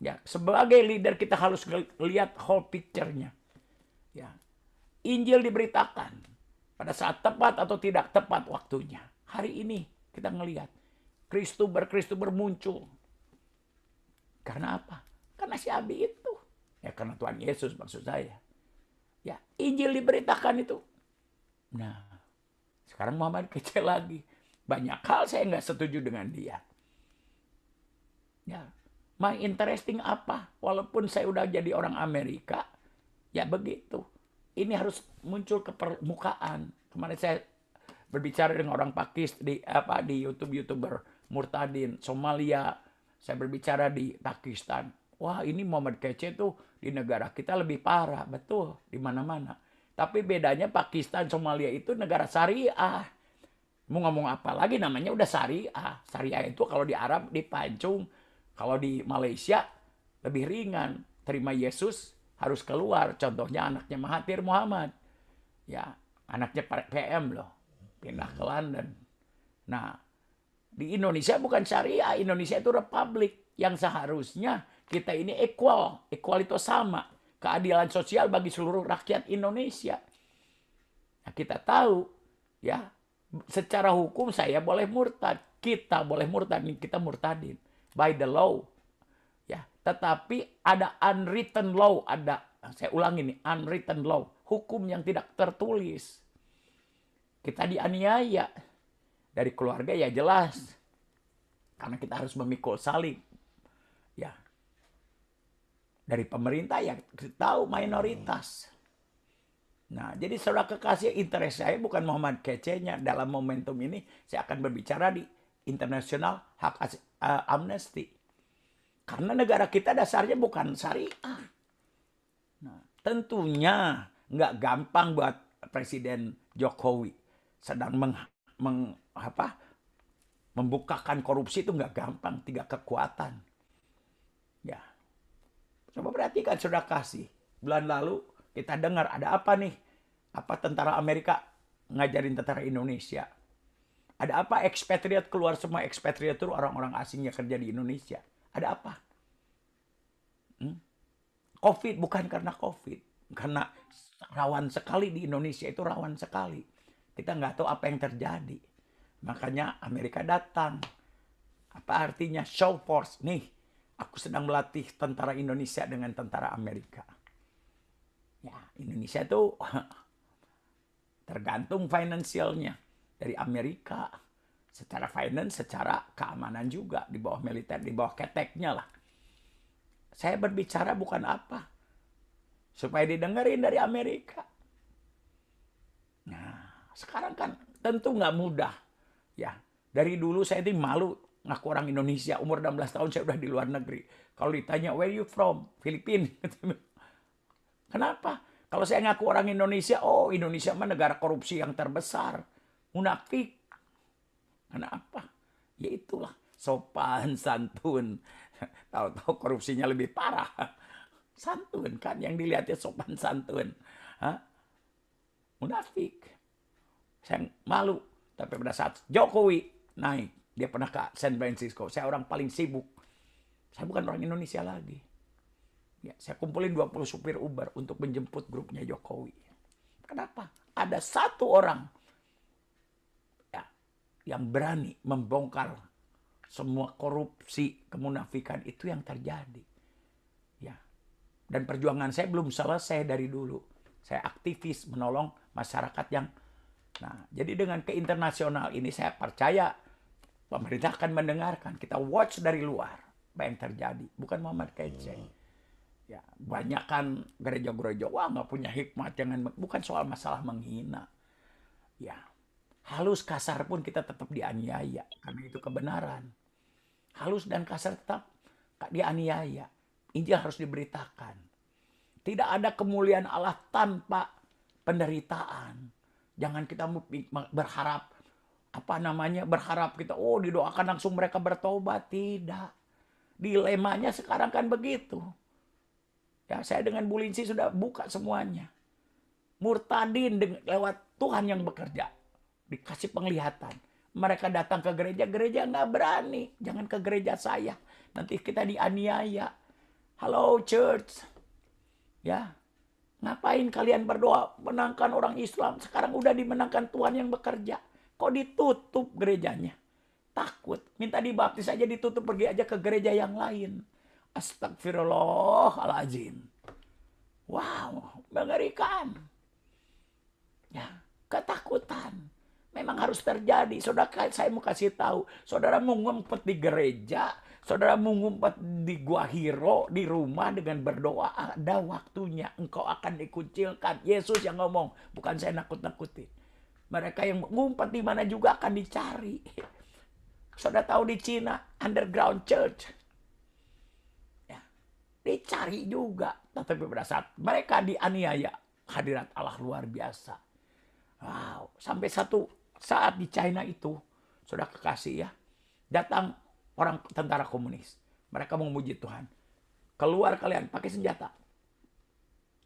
Ya, sebagai leader kita harus lihat whole picture-nya. Ya. Injil diberitakan pada saat tepat atau tidak tepat waktunya. Hari ini kita ngelihat Kristus berkristus bermuncul. Karena apa? Karena si Abi itu. Ya karena Tuhan Yesus maksud saya. Ya, Injil diberitakan itu Nah, sekarang Muhammad kecil lagi. Banyak hal saya nggak setuju dengan dia. Ya, my interesting apa? Walaupun saya udah jadi orang Amerika, ya begitu. Ini harus muncul ke permukaan. Kemarin saya berbicara dengan orang Pakistan di apa di YouTube youtuber Murtadin Somalia. Saya berbicara di Pakistan. Wah ini Muhammad Kece tuh di negara kita lebih parah betul di mana-mana tapi bedanya Pakistan, Somalia itu negara syariah. Mau ngomong apa lagi namanya udah syariah. Syariah itu kalau di Arab dipancung. Kalau di Malaysia lebih ringan. Terima Yesus harus keluar. Contohnya anaknya Mahathir Muhammad. Ya, anaknya PM loh. Pindah ke London. Nah, di Indonesia bukan syariah. Indonesia itu republik. Yang seharusnya kita ini equal. Equal itu sama keadilan sosial bagi seluruh rakyat Indonesia. Nah, kita tahu ya, secara hukum saya boleh murtad, kita boleh murtad, kita murtadin by the law. Ya, tetapi ada unwritten law, ada saya ulangi nih, unwritten law, hukum yang tidak tertulis. Kita dianiaya dari keluarga ya jelas. Karena kita harus memikul salib dari pemerintah yang tahu minoritas. Nah, jadi saudara kekasih, interest saya bukan Muhammad kecenya. Dalam momentum ini, saya akan berbicara di internasional hak uh, amnesti. Karena negara kita dasarnya bukan syariah. Nah, tentunya nggak gampang buat Presiden Jokowi sedang meng, meng apa, membukakan korupsi itu nggak gampang tiga kekuatan. Ya, Coba perhatikan sudah kasih. Bulan lalu kita dengar ada apa nih? Apa tentara Amerika ngajarin tentara Indonesia? Ada apa ekspatriat keluar semua ekspatriat itu orang-orang asing yang kerja di Indonesia? Ada apa? Hmm? Covid bukan karena Covid, karena rawan sekali di Indonesia itu rawan sekali. Kita nggak tahu apa yang terjadi. Makanya Amerika datang. Apa artinya show force nih? Aku sedang melatih tentara Indonesia dengan tentara Amerika. Ya, Indonesia itu tergantung finansialnya dari Amerika secara finance, secara keamanan juga di bawah militer, di bawah keteknya lah. Saya berbicara bukan apa supaya didengerin dari Amerika. Nah, sekarang kan tentu nggak mudah ya. Dari dulu saya ini malu Ngaku orang Indonesia, umur 16 tahun saya udah di luar negeri. Kalau ditanya, where you from? Filipin. Kenapa? Kalau saya ngaku orang Indonesia, oh Indonesia mah negara korupsi yang terbesar. Munafik. Kenapa? Ya itulah. Sopan, santun. Tahu-tahu korupsinya lebih parah. Santun kan yang dilihatnya sopan santun. Munafik. Saya malu. Tapi pada saat Jokowi naik, dia pernah ke San Francisco. Saya orang paling sibuk. Saya bukan orang Indonesia lagi. Ya, saya kumpulin 20 supir Uber untuk menjemput grupnya Jokowi. Kenapa? Ada satu orang ya, yang berani membongkar semua korupsi, kemunafikan itu yang terjadi. Ya. Dan perjuangan saya belum selesai dari dulu. Saya aktivis menolong masyarakat yang Nah, jadi dengan keinternasional ini saya percaya Pemerintah akan mendengarkan. Kita watch dari luar apa yang terjadi. Bukan Muhammad kece. Hmm. Ya, banyak kan gereja-gereja wah gak punya hikmat jangan bukan soal masalah menghina. Ya, halus kasar pun kita tetap dianiaya karena itu kebenaran. Halus dan kasar tetap dianiaya. Injil harus diberitakan. Tidak ada kemuliaan Allah tanpa penderitaan. Jangan kita berharap apa namanya berharap kita oh didoakan langsung mereka bertobat tidak dilemanya sekarang kan begitu ya saya dengan Bu Linsi sudah buka semuanya murtadin dengan, lewat Tuhan yang bekerja dikasih penglihatan mereka datang ke gereja gereja nggak berani jangan ke gereja saya nanti kita dianiaya halo church ya ngapain kalian berdoa menangkan orang Islam sekarang udah dimenangkan Tuhan yang bekerja Kok ditutup gerejanya? Takut. Minta dibaptis aja ditutup pergi aja ke gereja yang lain. Astagfirullahaladzim. Wow, mengerikan. Ya, ketakutan. Memang harus terjadi. Saudara saya mau kasih tahu. Saudara mau ngumpet di gereja. Saudara mau ngumpet di gua hiro. Di rumah dengan berdoa. Ada waktunya. Engkau akan dikucilkan. Yesus yang ngomong. Bukan saya nakut-nakuti. Mereka yang ngumpet di mana juga akan dicari. Sudah tahu di Cina, underground church. Ya, dicari juga. Tetapi nah, pada saat mereka dianiaya, hadirat Allah luar biasa. Wow, sampai satu saat di China itu, sudah kekasih ya, datang orang tentara komunis. Mereka memuji Tuhan. Keluar kalian pakai senjata.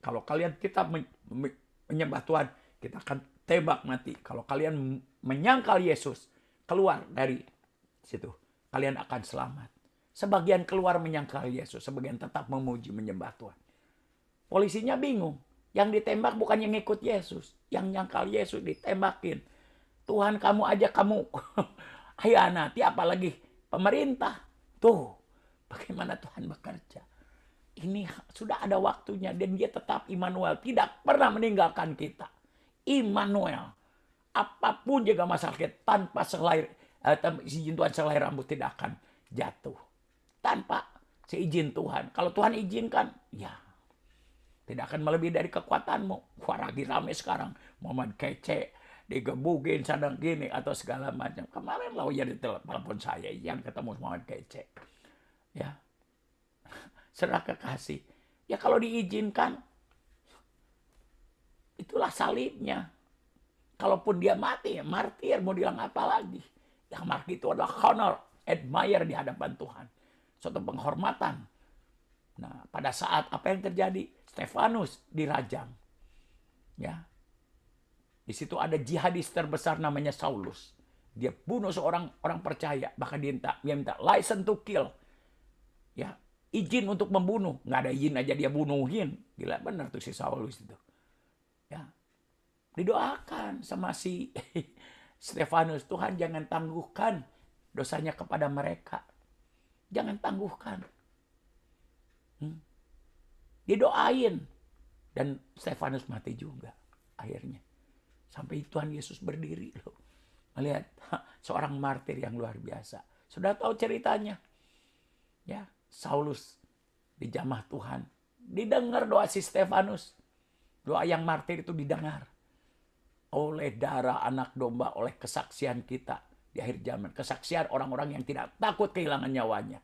Kalau kalian kita menyembah Tuhan, kita akan tebak mati. Kalau kalian menyangkal Yesus, keluar dari situ, kalian akan selamat. Sebagian keluar menyangkal Yesus, sebagian tetap memuji menyembah Tuhan. Polisinya bingung. Yang ditembak bukan yang ikut Yesus, yang nyangkal Yesus ditembakin. Tuhan kamu aja kamu anati apalagi pemerintah. Tuh, bagaimana Tuhan bekerja. Ini sudah ada waktunya dan dia tetap Immanuel tidak pernah meninggalkan kita. Immanuel. Apapun juga masalah kita, tanpa selai, eh, izin Tuhan selai rambut tidak akan jatuh. Tanpa seizin Tuhan. Kalau Tuhan izinkan, ya tidak akan melebihi dari kekuatanmu. Wah lagi rame sekarang, Muhammad kece, digebugin sadang gini atau segala macam. Kemarin lah oh iya, di telepon saya, yang ketemu Muhammad kece. Ya, serah kekasih. Ya kalau diizinkan, Itulah salibnya. Kalaupun dia mati, ya martir mau bilang apa lagi? Yang mati itu adalah honor, admire di hadapan Tuhan. Suatu penghormatan. Nah, pada saat apa yang terjadi? Stefanus dirajam. Ya. Di situ ada jihadis terbesar namanya Saulus. Dia bunuh seorang orang percaya, bahkan dia minta, dia minta license to kill. Ya, izin untuk membunuh. Nggak ada izin aja dia bunuhin. Gila benar tuh si Saulus itu didoakan sama si Stefanus, Tuhan jangan tangguhkan dosanya kepada mereka. Jangan tangguhkan. Hmm. Didoain. Dan Stefanus mati juga akhirnya. Sampai Tuhan Yesus berdiri loh. Melihat seorang martir yang luar biasa. Sudah tahu ceritanya. Ya, Saulus dijamah Tuhan. Didengar doa si Stefanus. Doa yang martir itu didengar oleh darah anak domba, oleh kesaksian kita di akhir zaman. Kesaksian orang-orang yang tidak takut kehilangan nyawanya.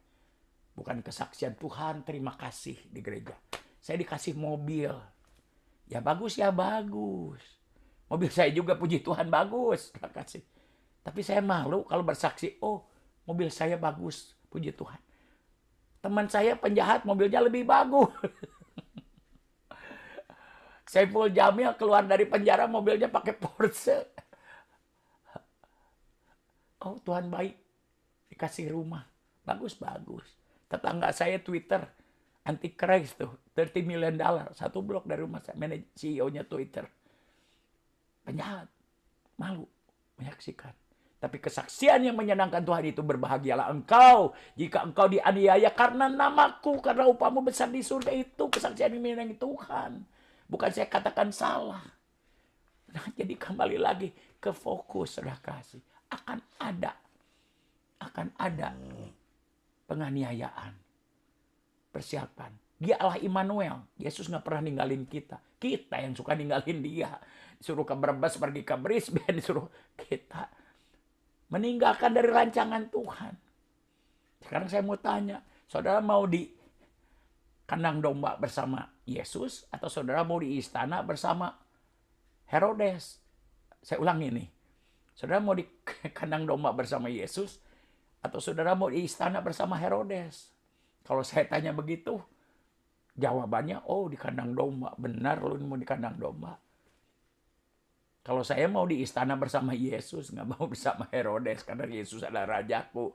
Bukan kesaksian Tuhan, terima kasih di gereja. Saya dikasih mobil. Ya bagus ya bagus. Mobil saya juga puji Tuhan bagus, terima kasih. Tapi saya malu kalau bersaksi, oh mobil saya bagus, puji Tuhan. Teman saya penjahat mobilnya lebih bagus. Saiful Jamil keluar dari penjara mobilnya pakai Porsche. Oh Tuhan baik, dikasih rumah. Bagus-bagus. Tetangga saya Twitter, anti tuh, 30 million dollar. Satu blok dari rumah saya, CEO-nya Twitter. Penjahat, malu menyaksikan. Tapi kesaksian yang menyenangkan Tuhan itu berbahagialah engkau jika engkau dianiaya karena namaku, karena upamu besar di surga itu kesaksian yang menyenangkan Tuhan. Bukan saya katakan salah. Nah, jadi kembali lagi ke fokus sudah kasih. Akan ada akan ada penganiayaan. Persiapan. Dia Allah Immanuel. Yesus nggak pernah ninggalin kita. Kita yang suka ninggalin dia. Suruh ke Brebes, pergi ke Brisbane. Disuruh kita meninggalkan dari rancangan Tuhan. Sekarang saya mau tanya. Saudara mau di kandang domba bersama Yesus atau saudara mau di istana bersama Herodes? Saya ulangi ini, Saudara mau di kandang domba bersama Yesus atau saudara mau di istana bersama Herodes? Kalau saya tanya begitu, jawabannya oh di kandang domba. Benar lu mau di kandang domba. Kalau saya mau di istana bersama Yesus, nggak mau bersama Herodes karena Yesus adalah rajaku.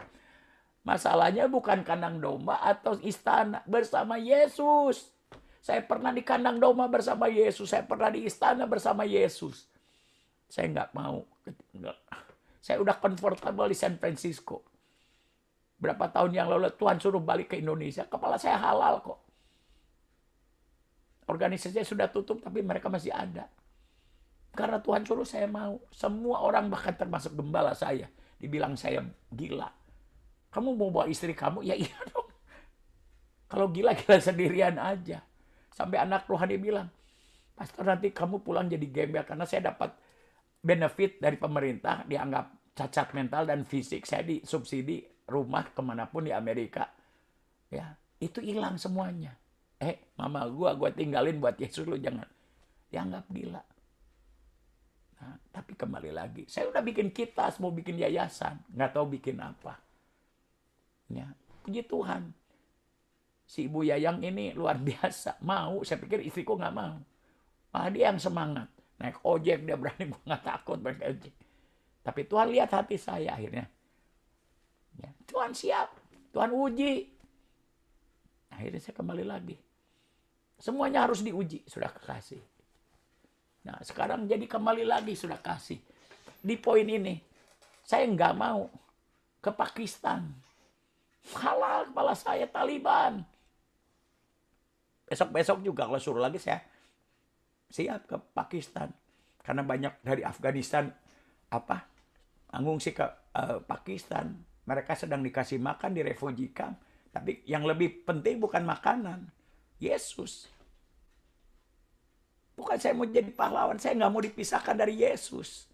Masalahnya bukan kandang domba atau istana bersama Yesus. Saya pernah di kandang domba bersama Yesus. Saya pernah di istana bersama Yesus. Saya nggak mau. Enggak. Saya udah comfortable di San Francisco. Berapa tahun yang lalu Tuhan suruh balik ke Indonesia. Kepala saya halal kok. Organisasinya sudah tutup tapi mereka masih ada. Karena Tuhan suruh saya mau. Semua orang bahkan termasuk gembala saya. Dibilang saya gila kamu mau bawa istri kamu? Ya iya dong. Kalau gila-gila sendirian aja. Sampai anak rohani bilang, Pastor nanti kamu pulang jadi gembel karena saya dapat benefit dari pemerintah dianggap cacat mental dan fisik. Saya di subsidi rumah kemanapun di Amerika. Ya, itu hilang semuanya. Eh, mama gua gua tinggalin buat Yesus lu jangan dianggap gila. Nah, tapi kembali lagi, saya udah bikin kitas, mau bikin yayasan, nggak tahu bikin apa. Ya, puji Tuhan. Si Ibu Yayang ini luar biasa. Mau, saya pikir istriku nggak mau. ah dia yang semangat. Naik ojek, dia berani, gue nggak takut Tapi Tuhan lihat hati saya akhirnya. Ya, Tuhan siap, Tuhan uji. Akhirnya saya kembali lagi. Semuanya harus diuji, sudah kekasih. Nah, sekarang jadi kembali lagi, sudah kasih. Di poin ini, saya nggak mau ke Pakistan salah kepala saya Taliban. Besok-besok juga kalau suruh lagi saya siap ke Pakistan. Karena banyak dari Afghanistan apa mengungsi ke uh, Pakistan. Mereka sedang dikasih makan di refugee Tapi yang lebih penting bukan makanan. Yesus. Bukan saya mau jadi pahlawan, saya nggak mau dipisahkan dari Yesus.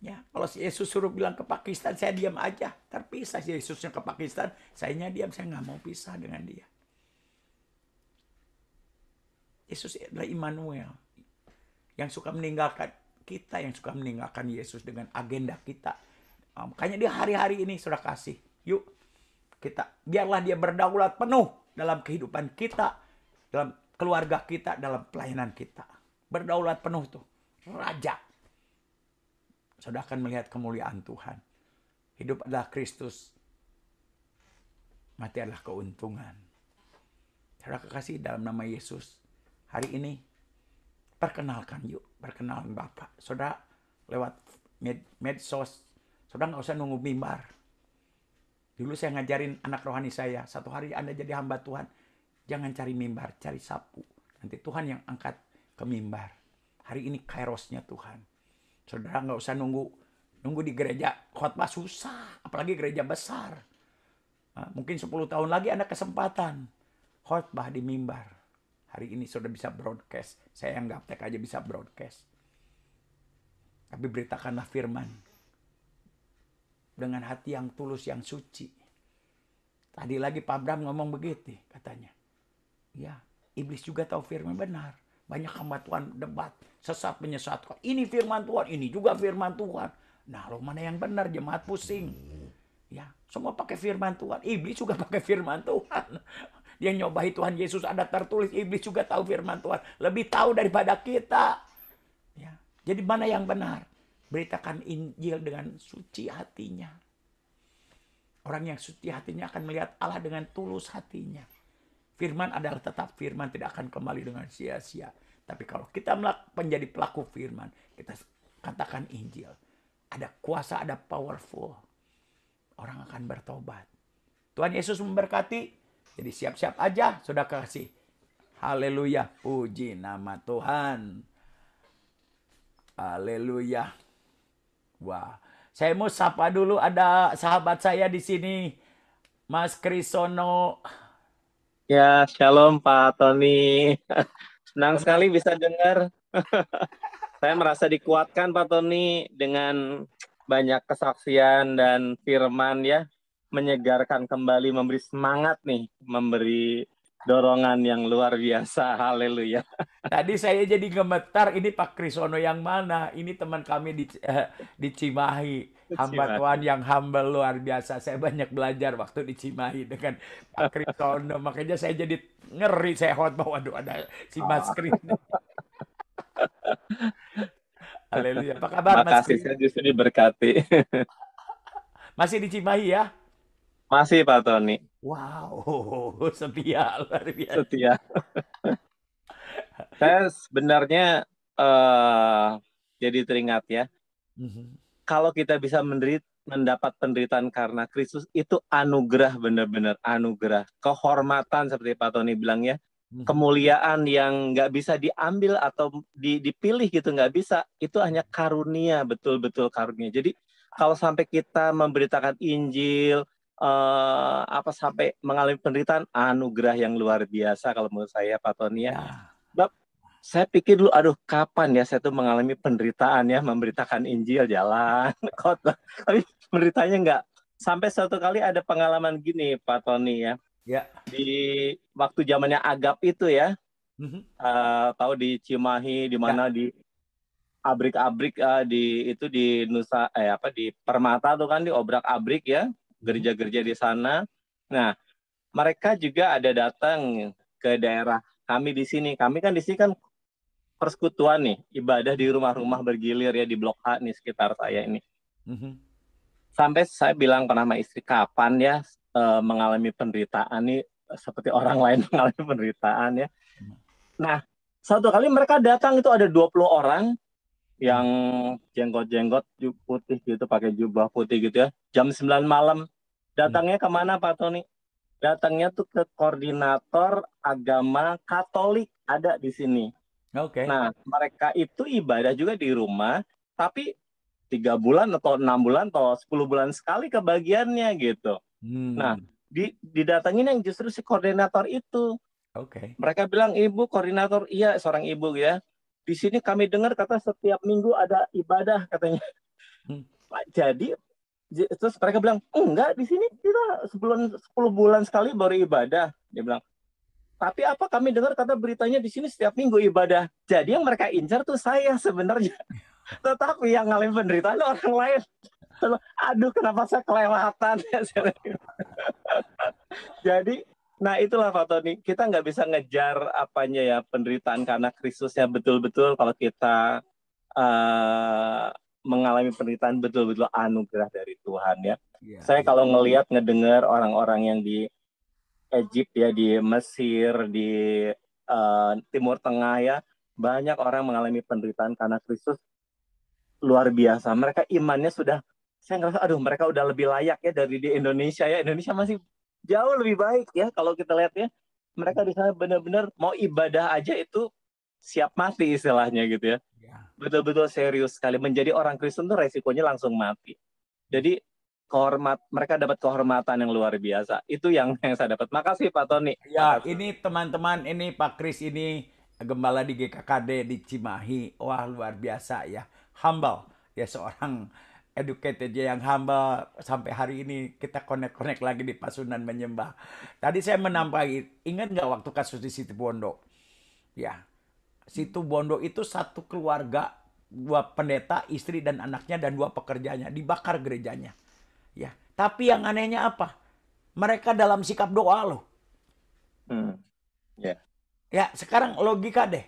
Ya, kalau Yesus suruh bilang ke Pakistan, saya diam aja. Terpisah Yesusnya ke Pakistan, saya diam, saya nggak mau pisah dengan dia. Yesus adalah Immanuel yang suka meninggalkan kita, yang suka meninggalkan Yesus dengan agenda kita. Makanya um, dia hari-hari ini sudah kasih. Yuk, kita biarlah dia berdaulat penuh dalam kehidupan kita, dalam keluarga kita, dalam pelayanan kita. Berdaulat penuh tuh, raja saudara akan melihat kemuliaan Tuhan. Hidup adalah Kristus, mati adalah keuntungan. Saudara kekasih dalam nama Yesus, hari ini perkenalkan yuk, Perkenalkan Bapak. Saudara lewat med medsos, saudara nggak usah nunggu mimbar. Dulu saya ngajarin anak rohani saya, satu hari Anda jadi hamba Tuhan, jangan cari mimbar, cari sapu. Nanti Tuhan yang angkat ke mimbar. Hari ini kairosnya Tuhan. Saudara nggak usah nunggu nunggu di gereja khotbah susah, apalagi gereja besar. Nah, mungkin 10 tahun lagi ada kesempatan khotbah di mimbar. Hari ini sudah bisa broadcast. Saya yang gaptek aja bisa broadcast. Tapi beritakanlah firman dengan hati yang tulus, yang suci. Tadi lagi Pak Bram ngomong begitu katanya. Ya, iblis juga tahu firman benar. Banyak hamba Tuhan debat sesat menyesatkan. Ini firman Tuhan, ini juga firman Tuhan. Nah, lo mana yang benar jemaat pusing. Ya, semua pakai firman Tuhan. Iblis juga pakai firman Tuhan. Dia nyobai Tuhan Yesus ada tertulis, iblis juga tahu firman Tuhan, lebih tahu daripada kita. Ya. Jadi mana yang benar? Beritakan Injil dengan suci hatinya. Orang yang suci hatinya akan melihat Allah dengan tulus hatinya. Firman adalah tetap firman, tidak akan kembali dengan sia-sia. Tapi kalau kita menjadi pelaku firman, kita katakan Injil. Ada kuasa, ada powerful. Orang akan bertobat. Tuhan Yesus memberkati. Jadi siap-siap aja, sudah kasih. Haleluya, puji nama Tuhan. Haleluya. Wah, saya mau sapa dulu ada sahabat saya di sini. Mas Krisono. Ya, shalom Pak Tony. Senang sekali bisa dengar. Saya merasa dikuatkan Pak Tony dengan banyak kesaksian dan firman ya menyegarkan kembali memberi semangat nih memberi dorongan yang luar biasa. Haleluya. Tadi saya jadi gemetar, ini Pak Krisono yang mana? Ini teman kami di, eh, di Cimahi. Hamba Cimahi. Tuhan yang humble luar biasa. Saya banyak belajar waktu di Cimahi dengan Pak Krisono. Makanya saya jadi ngeri saya hot bahwa ada si ah. Mas Kris. Haleluya. Apa kabar Makasih, Mas Makasih saya justru diberkati. Masih di Cimahi ya? Masih Pak Tony. Wow, setia luar biasa. Setia. Saya sebenarnya uh, jadi teringat ya. Mm-hmm. Kalau kita bisa menderit, mendapat penderitaan karena Kristus itu anugerah benar-benar anugerah, kehormatan seperti Pak Tony bilang ya, mhm. kemuliaan yang nggak bisa diambil atau dipilih gitu nggak bisa, itu hanya karunia betul-betul karunia. Jadi kalau sampai kita memberitakan Injil, uh, apa sampai mengalami penderitaan anugerah yang luar biasa kalau menurut saya Pak Tony ya. ya. Bab saya pikir dulu aduh kapan ya saya tuh mengalami penderitaan ya memberitakan Injil jalan kota. Tapi penderitaannya enggak sampai satu kali ada pengalaman gini Pak Tony ya. Ya. Di waktu zamannya Agap itu ya. uh, tahu di Cimahi di ya. mana ya. di abrik-abrik uh, di itu di Nusa eh apa di Permata tuh kan di obrak-abrik ya gereja-gereja di sana. Nah, mereka juga ada datang ke daerah kami di sini. Kami kan di sini kan persekutuan nih, ibadah di rumah-rumah bergilir ya di Blok H nih sekitar saya ini. Mm-hmm. Sampai saya bilang pernah sama istri kapan ya e, mengalami penderitaan nih seperti orang lain mengalami penderitaan ya. Mhm. Nah, satu kali mereka datang itu ada 20 orang yang jenggot-jenggot putih gitu pakai jubah putih gitu ya jam 9 malam datangnya kemana Pak Tony datangnya tuh ke koordinator agama Katolik ada di sini oke okay. nah mereka itu ibadah juga di rumah tapi tiga bulan atau enam bulan atau sepuluh bulan sekali kebagiannya gitu hmm. nah di didatangin yang justru si koordinator itu Oke. Okay. Mereka bilang ibu koordinator iya seorang ibu ya di sini kami dengar kata setiap minggu ada ibadah katanya. Hmm. Jadi terus mereka bilang enggak di sini kita sebelum 10 bulan sekali baru ibadah dia bilang tapi apa kami dengar kata beritanya di sini setiap minggu ibadah jadi yang mereka incar tuh saya sebenarnya tetapi yang ngalamin penderitaan orang lain aduh kenapa saya kelewatan jadi Nah itulah Pak Tony, kita nggak bisa ngejar apanya ya penderitaan karena Kristusnya betul-betul kalau kita uh, mengalami penderitaan betul-betul anugerah dari Tuhan ya. ya Saya ya. kalau iya. ngelihat ngedengar orang-orang yang di Egypt ya di Mesir di uh, Timur Tengah ya banyak orang mengalami penderitaan karena Kristus luar biasa. Mereka imannya sudah saya ngerasa aduh mereka udah lebih layak ya dari di Indonesia ya Indonesia masih jauh lebih baik ya kalau kita lihat ya mereka di sana benar-benar mau ibadah aja itu siap mati istilahnya gitu ya iya. betul-betul serius sekali menjadi orang Kristen tuh resikonya langsung mati jadi kehormat mereka dapat kehormatan yang luar biasa. Itu yang yang saya dapat. Makasih Pak Tony. Ya, ini teman-teman, ini Pak Kris ini gembala di GKKD di Cimahi. Wah, luar biasa ya. Humble ya seorang educated yang hamba sampai hari ini kita connect-connect lagi di Pasundan menyembah. Tadi saya menambahi, ingat nggak waktu kasus di Situ Bondo? Ya, Situ Bondo itu satu keluarga, dua pendeta, istri dan anaknya dan dua pekerjanya dibakar gerejanya. Ya, tapi yang anehnya apa? Mereka dalam sikap doa loh. Hmm. Yeah. Ya, sekarang logika deh.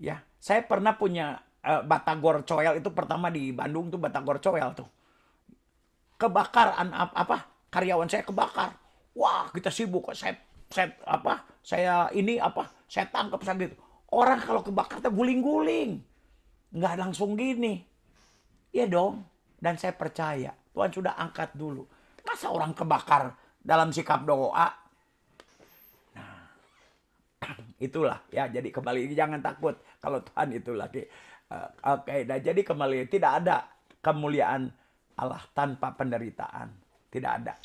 Ya, saya pernah punya Eh, Batagor Coel itu pertama di Bandung tuh Batagor Coel tuh. Kebakar an, apa karyawan saya kebakar. Wah, kita sibuk saya saya apa? Saya ini apa? Saya tangkap saya gitu. Orang kalau kebakar tuh guling-guling. Nggak langsung gini. Iya dong. Dan saya percaya Tuhan sudah angkat dulu. Masa orang kebakar dalam sikap doa? Nah, itulah ya. Jadi kembali jangan takut kalau Tuhan itu lagi Eh, oke, okay, nah jadi kembali tidak ada kemuliaan Allah tanpa penderitaan. Tidak ada.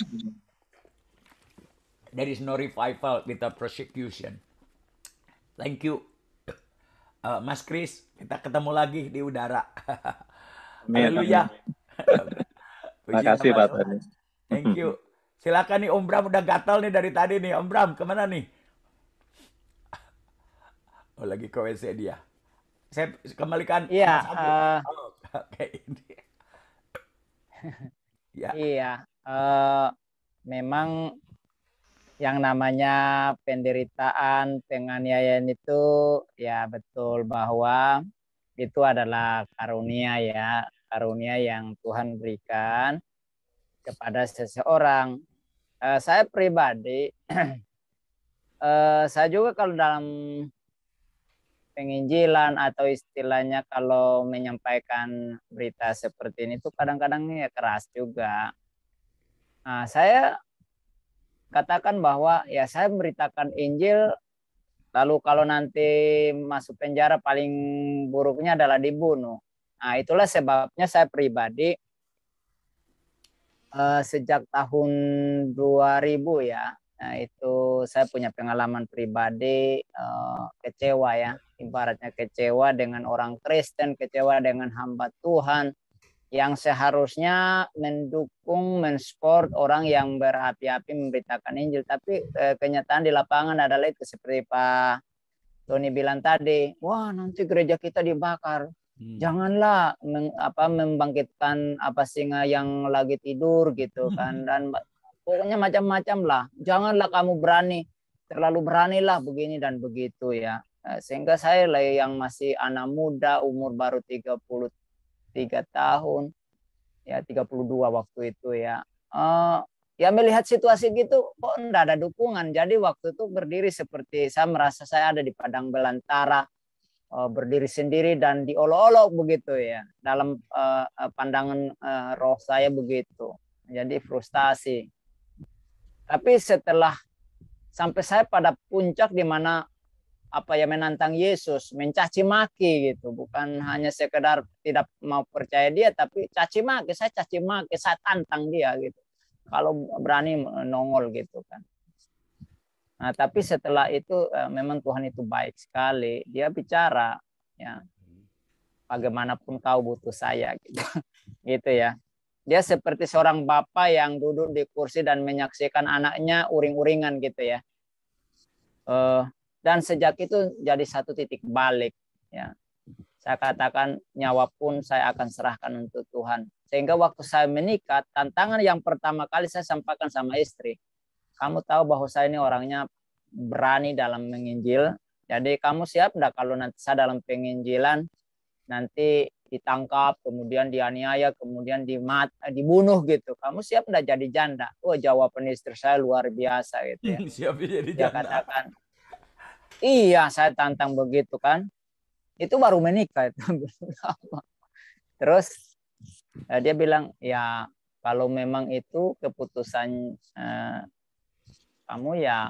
There is no revival without persecution. Thank you. Uh, Mas Kris, kita ketemu lagi di udara. Haleluya. Terima kasih Pak Tani. Thank you. Silakan nih Om Bram udah gatal nih dari tadi nih. Om Bram kemana nih? Oh lagi ke WC dia saya kembalikan iya uh, oh, okay. ya. iya uh, memang yang namanya penderitaan penganiayaan itu ya betul bahwa itu adalah karunia ya karunia yang Tuhan berikan kepada seseorang uh, saya pribadi uh, saya juga kalau dalam penginjilan atau istilahnya kalau menyampaikan berita seperti ini itu kadang-kadang ya keras juga. Nah, saya katakan bahwa ya saya memberitakan Injil lalu kalau nanti masuk penjara paling buruknya adalah dibunuh. Nah, itulah sebabnya saya pribadi eh, sejak tahun 2000 ya Nah, itu saya punya pengalaman pribadi uh, kecewa ya, ibaratnya kecewa dengan orang Kristen, kecewa dengan hamba Tuhan yang seharusnya mendukung, mensupport orang yang berapi-api memberitakan Injil, tapi uh, kenyataan di lapangan adalah itu seperti Pak Tony bilang tadi, wah nanti gereja kita dibakar. Hmm. Janganlah meng, apa membangkitkan apa singa yang lagi tidur gitu kan dan pokoknya macam-macam lah. Janganlah kamu berani, terlalu beranilah begini dan begitu ya. Eh, sehingga saya lah yang masih anak muda, umur baru 33 tahun, ya 32 waktu itu ya. Uh, ya melihat situasi gitu kok enggak ada dukungan. Jadi waktu itu berdiri seperti saya merasa saya ada di padang belantara uh, berdiri sendiri dan diolok-olok begitu ya dalam uh, pandangan roh saya begitu. Jadi frustasi. Tapi setelah sampai saya pada puncak di mana apa ya menantang Yesus, mencaci maki gitu, bukan hmm. hanya sekedar tidak mau percaya dia tapi caci maki, saya caci maki, saya tantang dia gitu. Kalau berani nongol gitu kan. Nah, tapi setelah itu eh, memang Tuhan itu baik sekali. Dia bicara ya. Hmm. Bagaimanapun kau butuh saya gitu. gitu ya dia seperti seorang bapak yang duduk di kursi dan menyaksikan anaknya uring-uringan gitu ya. Eh, dan sejak itu jadi satu titik balik ya. Saya katakan nyawa pun saya akan serahkan untuk Tuhan. Sehingga waktu saya menikah, tantangan yang pertama kali saya sampaikan sama istri, kamu tahu bahwa saya ini orangnya berani dalam menginjil. Jadi kamu siap enggak kalau nanti saya dalam penginjilan nanti ditangkap, kemudian dianiaya, kemudian dimat, eh, dibunuh gitu. Kamu siap nggak jadi janda? Wah jawaban istri saya luar biasa gitu ya. siap jadi janda. Dia katakan, iya saya tantang begitu kan. Itu baru menikah itu. Terus eh, dia bilang, ya kalau memang itu keputusan eh, kamu ya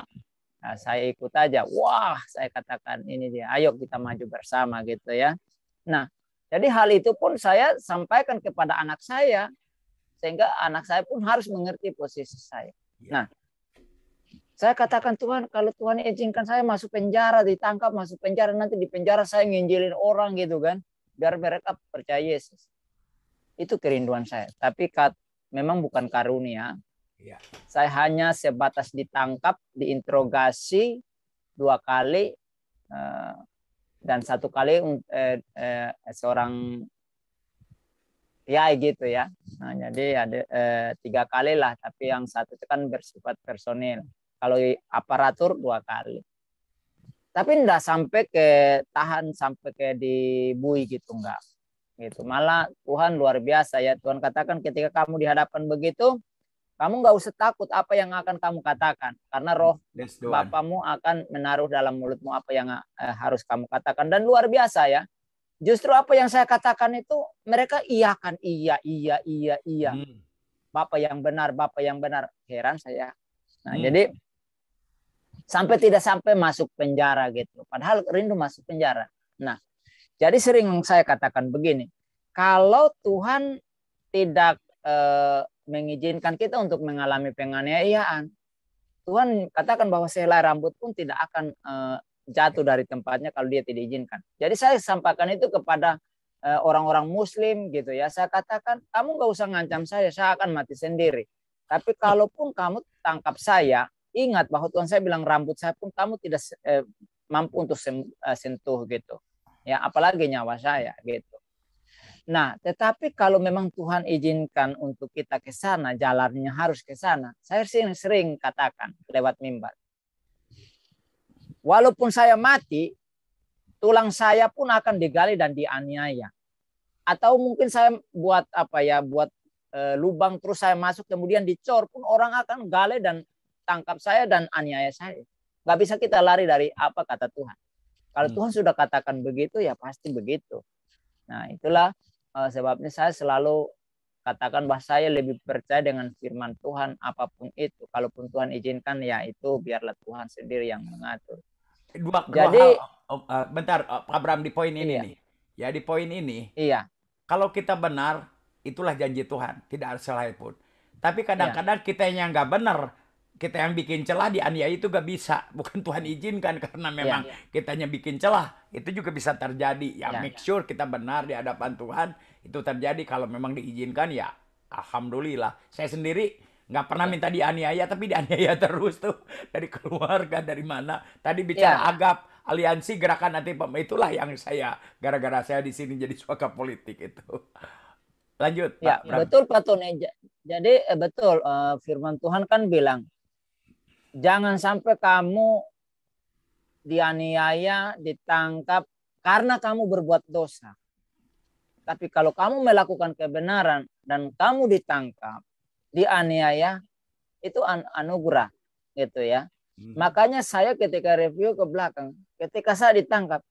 Nah, saya ikut aja. Wah, saya katakan ini dia. Ayo kita maju bersama gitu ya. Nah, jadi hal itu pun saya sampaikan kepada anak saya sehingga anak saya pun harus mengerti posisi saya. Ya. Nah, saya katakan Tuhan kalau Tuhan izinkan saya masuk penjara ditangkap masuk penjara nanti di penjara saya nginjilin orang gitu kan biar mereka percaya Yesus itu kerinduan saya tapi kat, memang bukan karunia ya. saya hanya sebatas ditangkap diinterogasi dua kali uh, dan satu kali eh, eh, seorang ya gitu ya nah, jadi ada eh, tiga kali lah tapi yang satu itu kan bersifat personil kalau aparatur dua kali tapi enggak sampai ke tahan sampai ke dibui gitu enggak gitu malah Tuhan luar biasa ya Tuhan katakan ketika kamu dihadapkan begitu kamu nggak usah takut apa yang akan kamu katakan, karena hmm, roh Bapamu akan menaruh dalam mulutmu apa yang eh, harus kamu katakan. Dan luar biasa ya, justru apa yang saya katakan itu mereka iakan, iya, iya, iya, iya. Hmm. Bapak yang benar, Bapak yang benar. Heran saya. Nah, hmm. jadi sampai tidak sampai masuk penjara gitu. Padahal rindu masuk penjara. Nah, jadi sering saya katakan begini, kalau Tuhan tidak eh, mengizinkan kita untuk mengalami penganiayaan. Tuhan katakan bahwa sehelai rambut pun tidak akan eh, jatuh dari tempatnya kalau dia tidak izinkan. Jadi saya sampaikan itu kepada eh, orang-orang Muslim gitu ya. Saya katakan kamu nggak usah ngancam saya, saya akan mati sendiri. Tapi kalaupun kamu tangkap saya, ingat bahwa Tuhan saya bilang rambut saya pun kamu tidak eh, mampu untuk eh, sentuh gitu. Ya apalagi nyawa saya gitu. Nah, tetapi kalau memang Tuhan izinkan untuk kita ke sana, jalannya harus ke sana. Saya sering, sering katakan lewat mimbar. Walaupun saya mati, tulang saya pun akan digali dan dianiaya. Atau mungkin saya buat apa ya, buat e, lubang terus saya masuk kemudian dicor pun orang akan gale dan tangkap saya dan aniaya saya. Gak bisa kita lari dari apa kata Tuhan. Kalau hmm. Tuhan sudah katakan begitu ya pasti begitu. Nah, itulah Eh, sebabnya saya selalu katakan bahwa saya lebih percaya dengan firman Tuhan apapun itu. Kalaupun Tuhan izinkan ya itu biarlah Tuhan sendiri yang mengatur. Eh, dua, Jadi dua hal, oh, oh, eh, bentar oh, Pak Bram di poin ini iya. nih. Ya di poin ini. Iya. Kalau kita benar itulah janji Tuhan, tidak ada salah pun. Tapi iya. kadang-kadang iya. kita yang nggak benar kita yang bikin celah dianiaya itu gak bisa bukan Tuhan izinkan karena iya, memang yeah, yeah. kitanya bikin celah itu juga bisa terjadi ya yeah, make yeah. sure kita benar di hadapan Tuhan itu terjadi kalau memang diizinkan ya alhamdulillah saya sendiri nggak pernah iya. minta dianiaya tapi dianiaya terus tuh dari keluarga dari mana tadi bicara yeah. agap aliansi gerakan anti itulah yang saya gara-gara saya di sini jadi suaka politik itu lanjut ya Pak iya, betul Pak Tony. jadi eh, betul eh, firman Tuhan kan bilang jangan sampai kamu dianiaya, ditangkap karena kamu berbuat dosa. Tapi kalau kamu melakukan kebenaran dan kamu ditangkap, dianiaya, itu an anugerah gitu ya. Hmm. Makanya saya ketika review ke belakang, ketika saya ditangkap,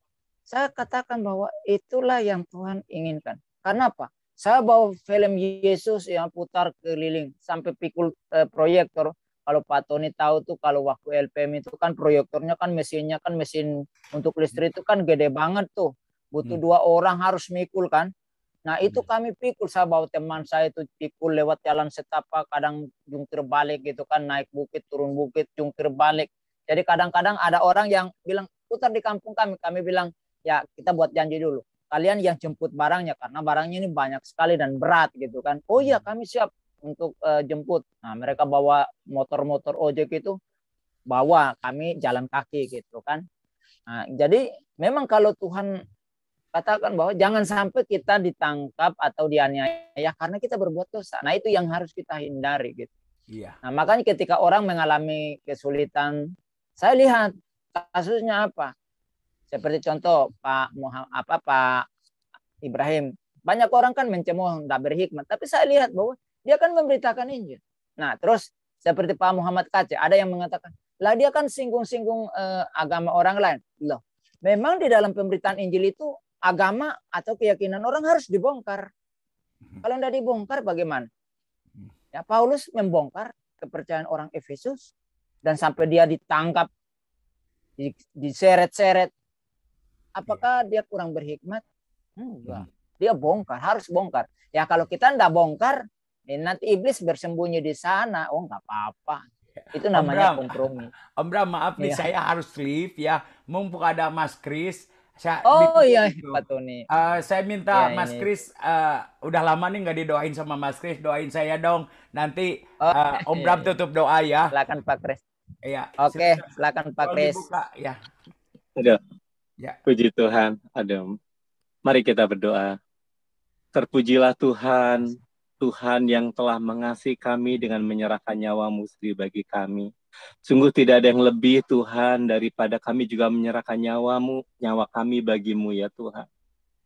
saya katakan bahwa itulah yang Tuhan inginkan. Karena apa? Saya bawa film Yesus yang putar keliling sampai pikul eh, proyektor kalau Pak Tony tahu tuh kalau waktu LPM itu kan proyektornya kan mesinnya kan mesin untuk listrik itu kan gede banget tuh butuh hmm. dua orang harus mikul kan nah itu hmm. kami pikul saya bawa teman saya itu pikul lewat jalan setapak kadang jungkir balik gitu kan naik bukit turun bukit jungkir balik jadi kadang-kadang ada orang yang bilang putar di kampung kami kami bilang ya kita buat janji dulu kalian yang jemput barangnya karena barangnya ini banyak sekali dan berat gitu kan oh iya hmm. kami siap untuk uh, jemput. Nah, mereka bawa motor-motor ojek itu bawa kami jalan kaki gitu kan. Nah, jadi memang kalau Tuhan katakan bahwa jangan sampai kita ditangkap atau dianiaya karena kita berbuat dosa. Nah, itu yang harus kita hindari gitu. Iya. Nah, makanya ketika orang mengalami kesulitan, saya lihat kasusnya apa. Seperti contoh Pak Muhammad apa Pak Ibrahim. Banyak orang kan mencemooh, tidak berhikmat, tapi saya lihat bahwa dia kan memberitakan Injil. Nah, terus seperti Pak Muhammad Kace, ada yang mengatakan, lah dia kan singgung-singgung eh, agama orang lain. Loh, memang di dalam pemberitaan Injil itu agama atau keyakinan orang harus dibongkar. Hmm. Kalau tidak dibongkar bagaimana? Hmm. Ya, Paulus membongkar kepercayaan orang Efesus dan sampai dia ditangkap, diseret-seret. Apakah iya. dia kurang berhikmat? Enggak. Hmm. Dia bongkar, harus bongkar. Ya kalau kita tidak bongkar, Nanti iblis bersembunyi di sana, oh nggak apa-apa. Itu namanya Om kompromi. Om Bram, maaf nih, ya. saya harus leave ya. Mumpung ada Mas Kris, saya, oh iya, Pak Tony. Uh, saya minta ya, Mas Kris, uh, udah lama nih nggak didoain sama Mas Kris, doain saya dong. Nanti oh, uh, Om Bram tutup doa ya. Silakan Pak Kris. Iya. Oke, okay, silakan Pak Kris. Ya. Aduh. Ya. Puji Tuhan, Adam. Mari kita berdoa. Terpujilah Tuhan Tuhan yang telah mengasihi kami dengan menyerahkan nyawamu sendiri bagi kami. Sungguh tidak ada yang lebih Tuhan daripada kami juga menyerahkan nyawamu, nyawa kami bagimu ya Tuhan.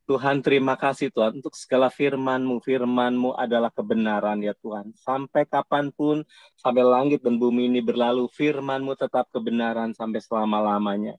Tuhan terima kasih Tuhan untuk segala firmanmu. Firmanmu adalah kebenaran ya Tuhan. Sampai kapanpun, sampai langit dan bumi ini berlalu, firmanmu tetap kebenaran sampai selama-lamanya.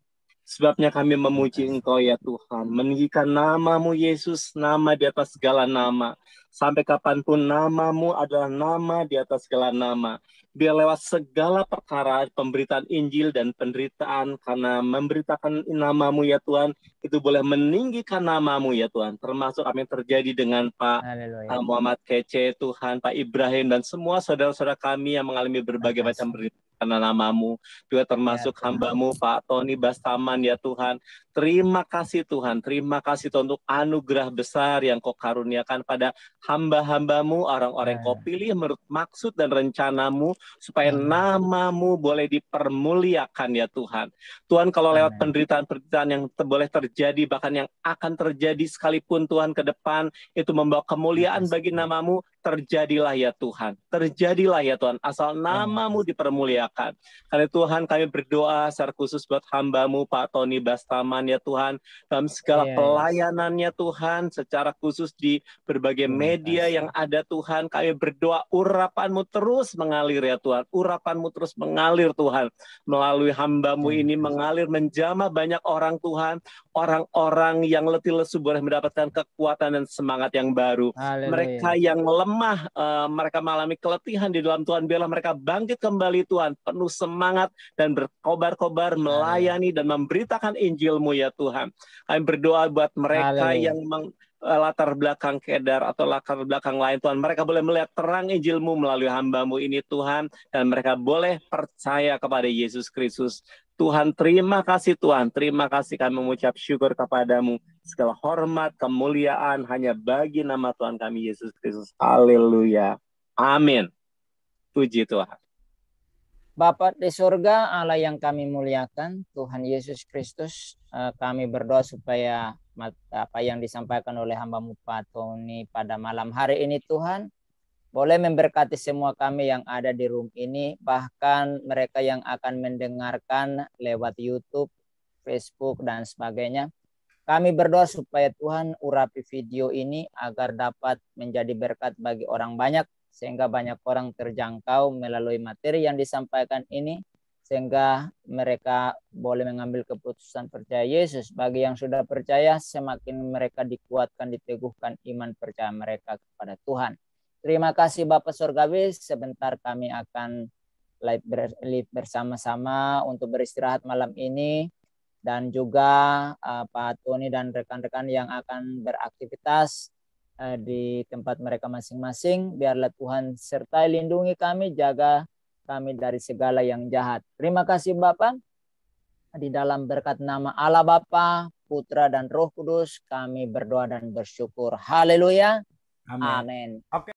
Sebabnya kami memuji Engkau ya Tuhan, meninggikan namamu Yesus, nama di atas segala nama. Sampai kapanpun namamu adalah nama di atas segala nama. Biar lewat segala perkara pemberitaan Injil dan penderitaan karena memberitakan namamu ya Tuhan, itu boleh meninggikan namamu ya Tuhan. Termasuk apa yang terjadi dengan Pak Haleluya. Muhammad Kece, Tuhan, Pak Ibrahim, dan semua saudara-saudara kami yang mengalami berbagai Haleluya. macam berita karena namamu. Juga termasuk ya, hambamu Pak Tony Bastaman ya Tuhan. Terima kasih Tuhan, terima kasih Tuhan untuk anugerah besar yang kau karuniakan pada hamba-hambamu, orang-orang yang kau pilih menurut maksud dan rencanamu, supaya namamu boleh dipermuliakan ya Tuhan. Tuhan kalau lewat penderitaan-penderitaan yang boleh terjadi, bahkan yang akan terjadi sekalipun Tuhan ke depan, itu membawa kemuliaan bagi namamu, terjadilah ya Tuhan. Terjadilah ya Tuhan, asal namamu dipermuliakan. Karena Tuhan kami berdoa secara khusus buat hambamu Pak Tony Bastaman ya Tuhan, dalam segala yes. pelayanannya Tuhan, secara khusus di berbagai media yang ada Tuhan, kami berdoa urapanmu terus mengalir ya Tuhan, urapanmu terus mengalir Tuhan, melalui hambamu ini mengalir menjamah banyak orang Tuhan, orang-orang yang letih lesu boleh mendapatkan kekuatan dan semangat yang baru. Haleluya. Mereka yang lemah, uh, mereka mengalami keletihan di dalam Tuhan, biarlah mereka bangkit kembali Tuhan, penuh semangat dan berkobar-kobar melayani dan memberitakan Injilmu ya ya Tuhan. Kami berdoa buat mereka Halo. yang meng, eh, latar belakang kedar atau latar belakang lain Tuhan. Mereka boleh melihat terang Injilmu melalui hambamu ini Tuhan. Dan mereka boleh percaya kepada Yesus Kristus. Tuhan terima kasih Tuhan. Terima kasih kami mengucap syukur kepadamu. Segala hormat, kemuliaan hanya bagi nama Tuhan kami Yesus Kristus. Haleluya. Amin. Puji Tuhan. Bapa di surga, Allah yang kami muliakan, Tuhan Yesus Kristus, Eh, kami berdoa supaya apa yang disampaikan oleh hamba Pak Tony pada malam hari ini Tuhan boleh memberkati semua kami yang ada di room ini bahkan mereka yang akan mendengarkan lewat YouTube, Facebook dan sebagainya. Kami berdoa supaya Tuhan urapi video ini agar dapat menjadi berkat bagi orang banyak sehingga banyak orang terjangkau melalui materi yang disampaikan ini sehingga mereka boleh mengambil keputusan percaya Yesus. Bagi yang sudah percaya, semakin mereka dikuatkan, diteguhkan iman percaya mereka kepada Tuhan. Terima kasih Bapak Surgawi, sebentar kami akan live, bersama-sama untuk beristirahat malam ini. Dan juga uh, Pak Tony dan rekan-rekan yang akan beraktivitas uh, di tempat mereka masing-masing, biarlah Tuhan sertai lindungi kami, jaga kami dari segala yang jahat. Terima kasih Bapak. Di dalam berkat nama Allah Bapa, Putra dan Roh Kudus, kami berdoa dan bersyukur. Haleluya. Amin.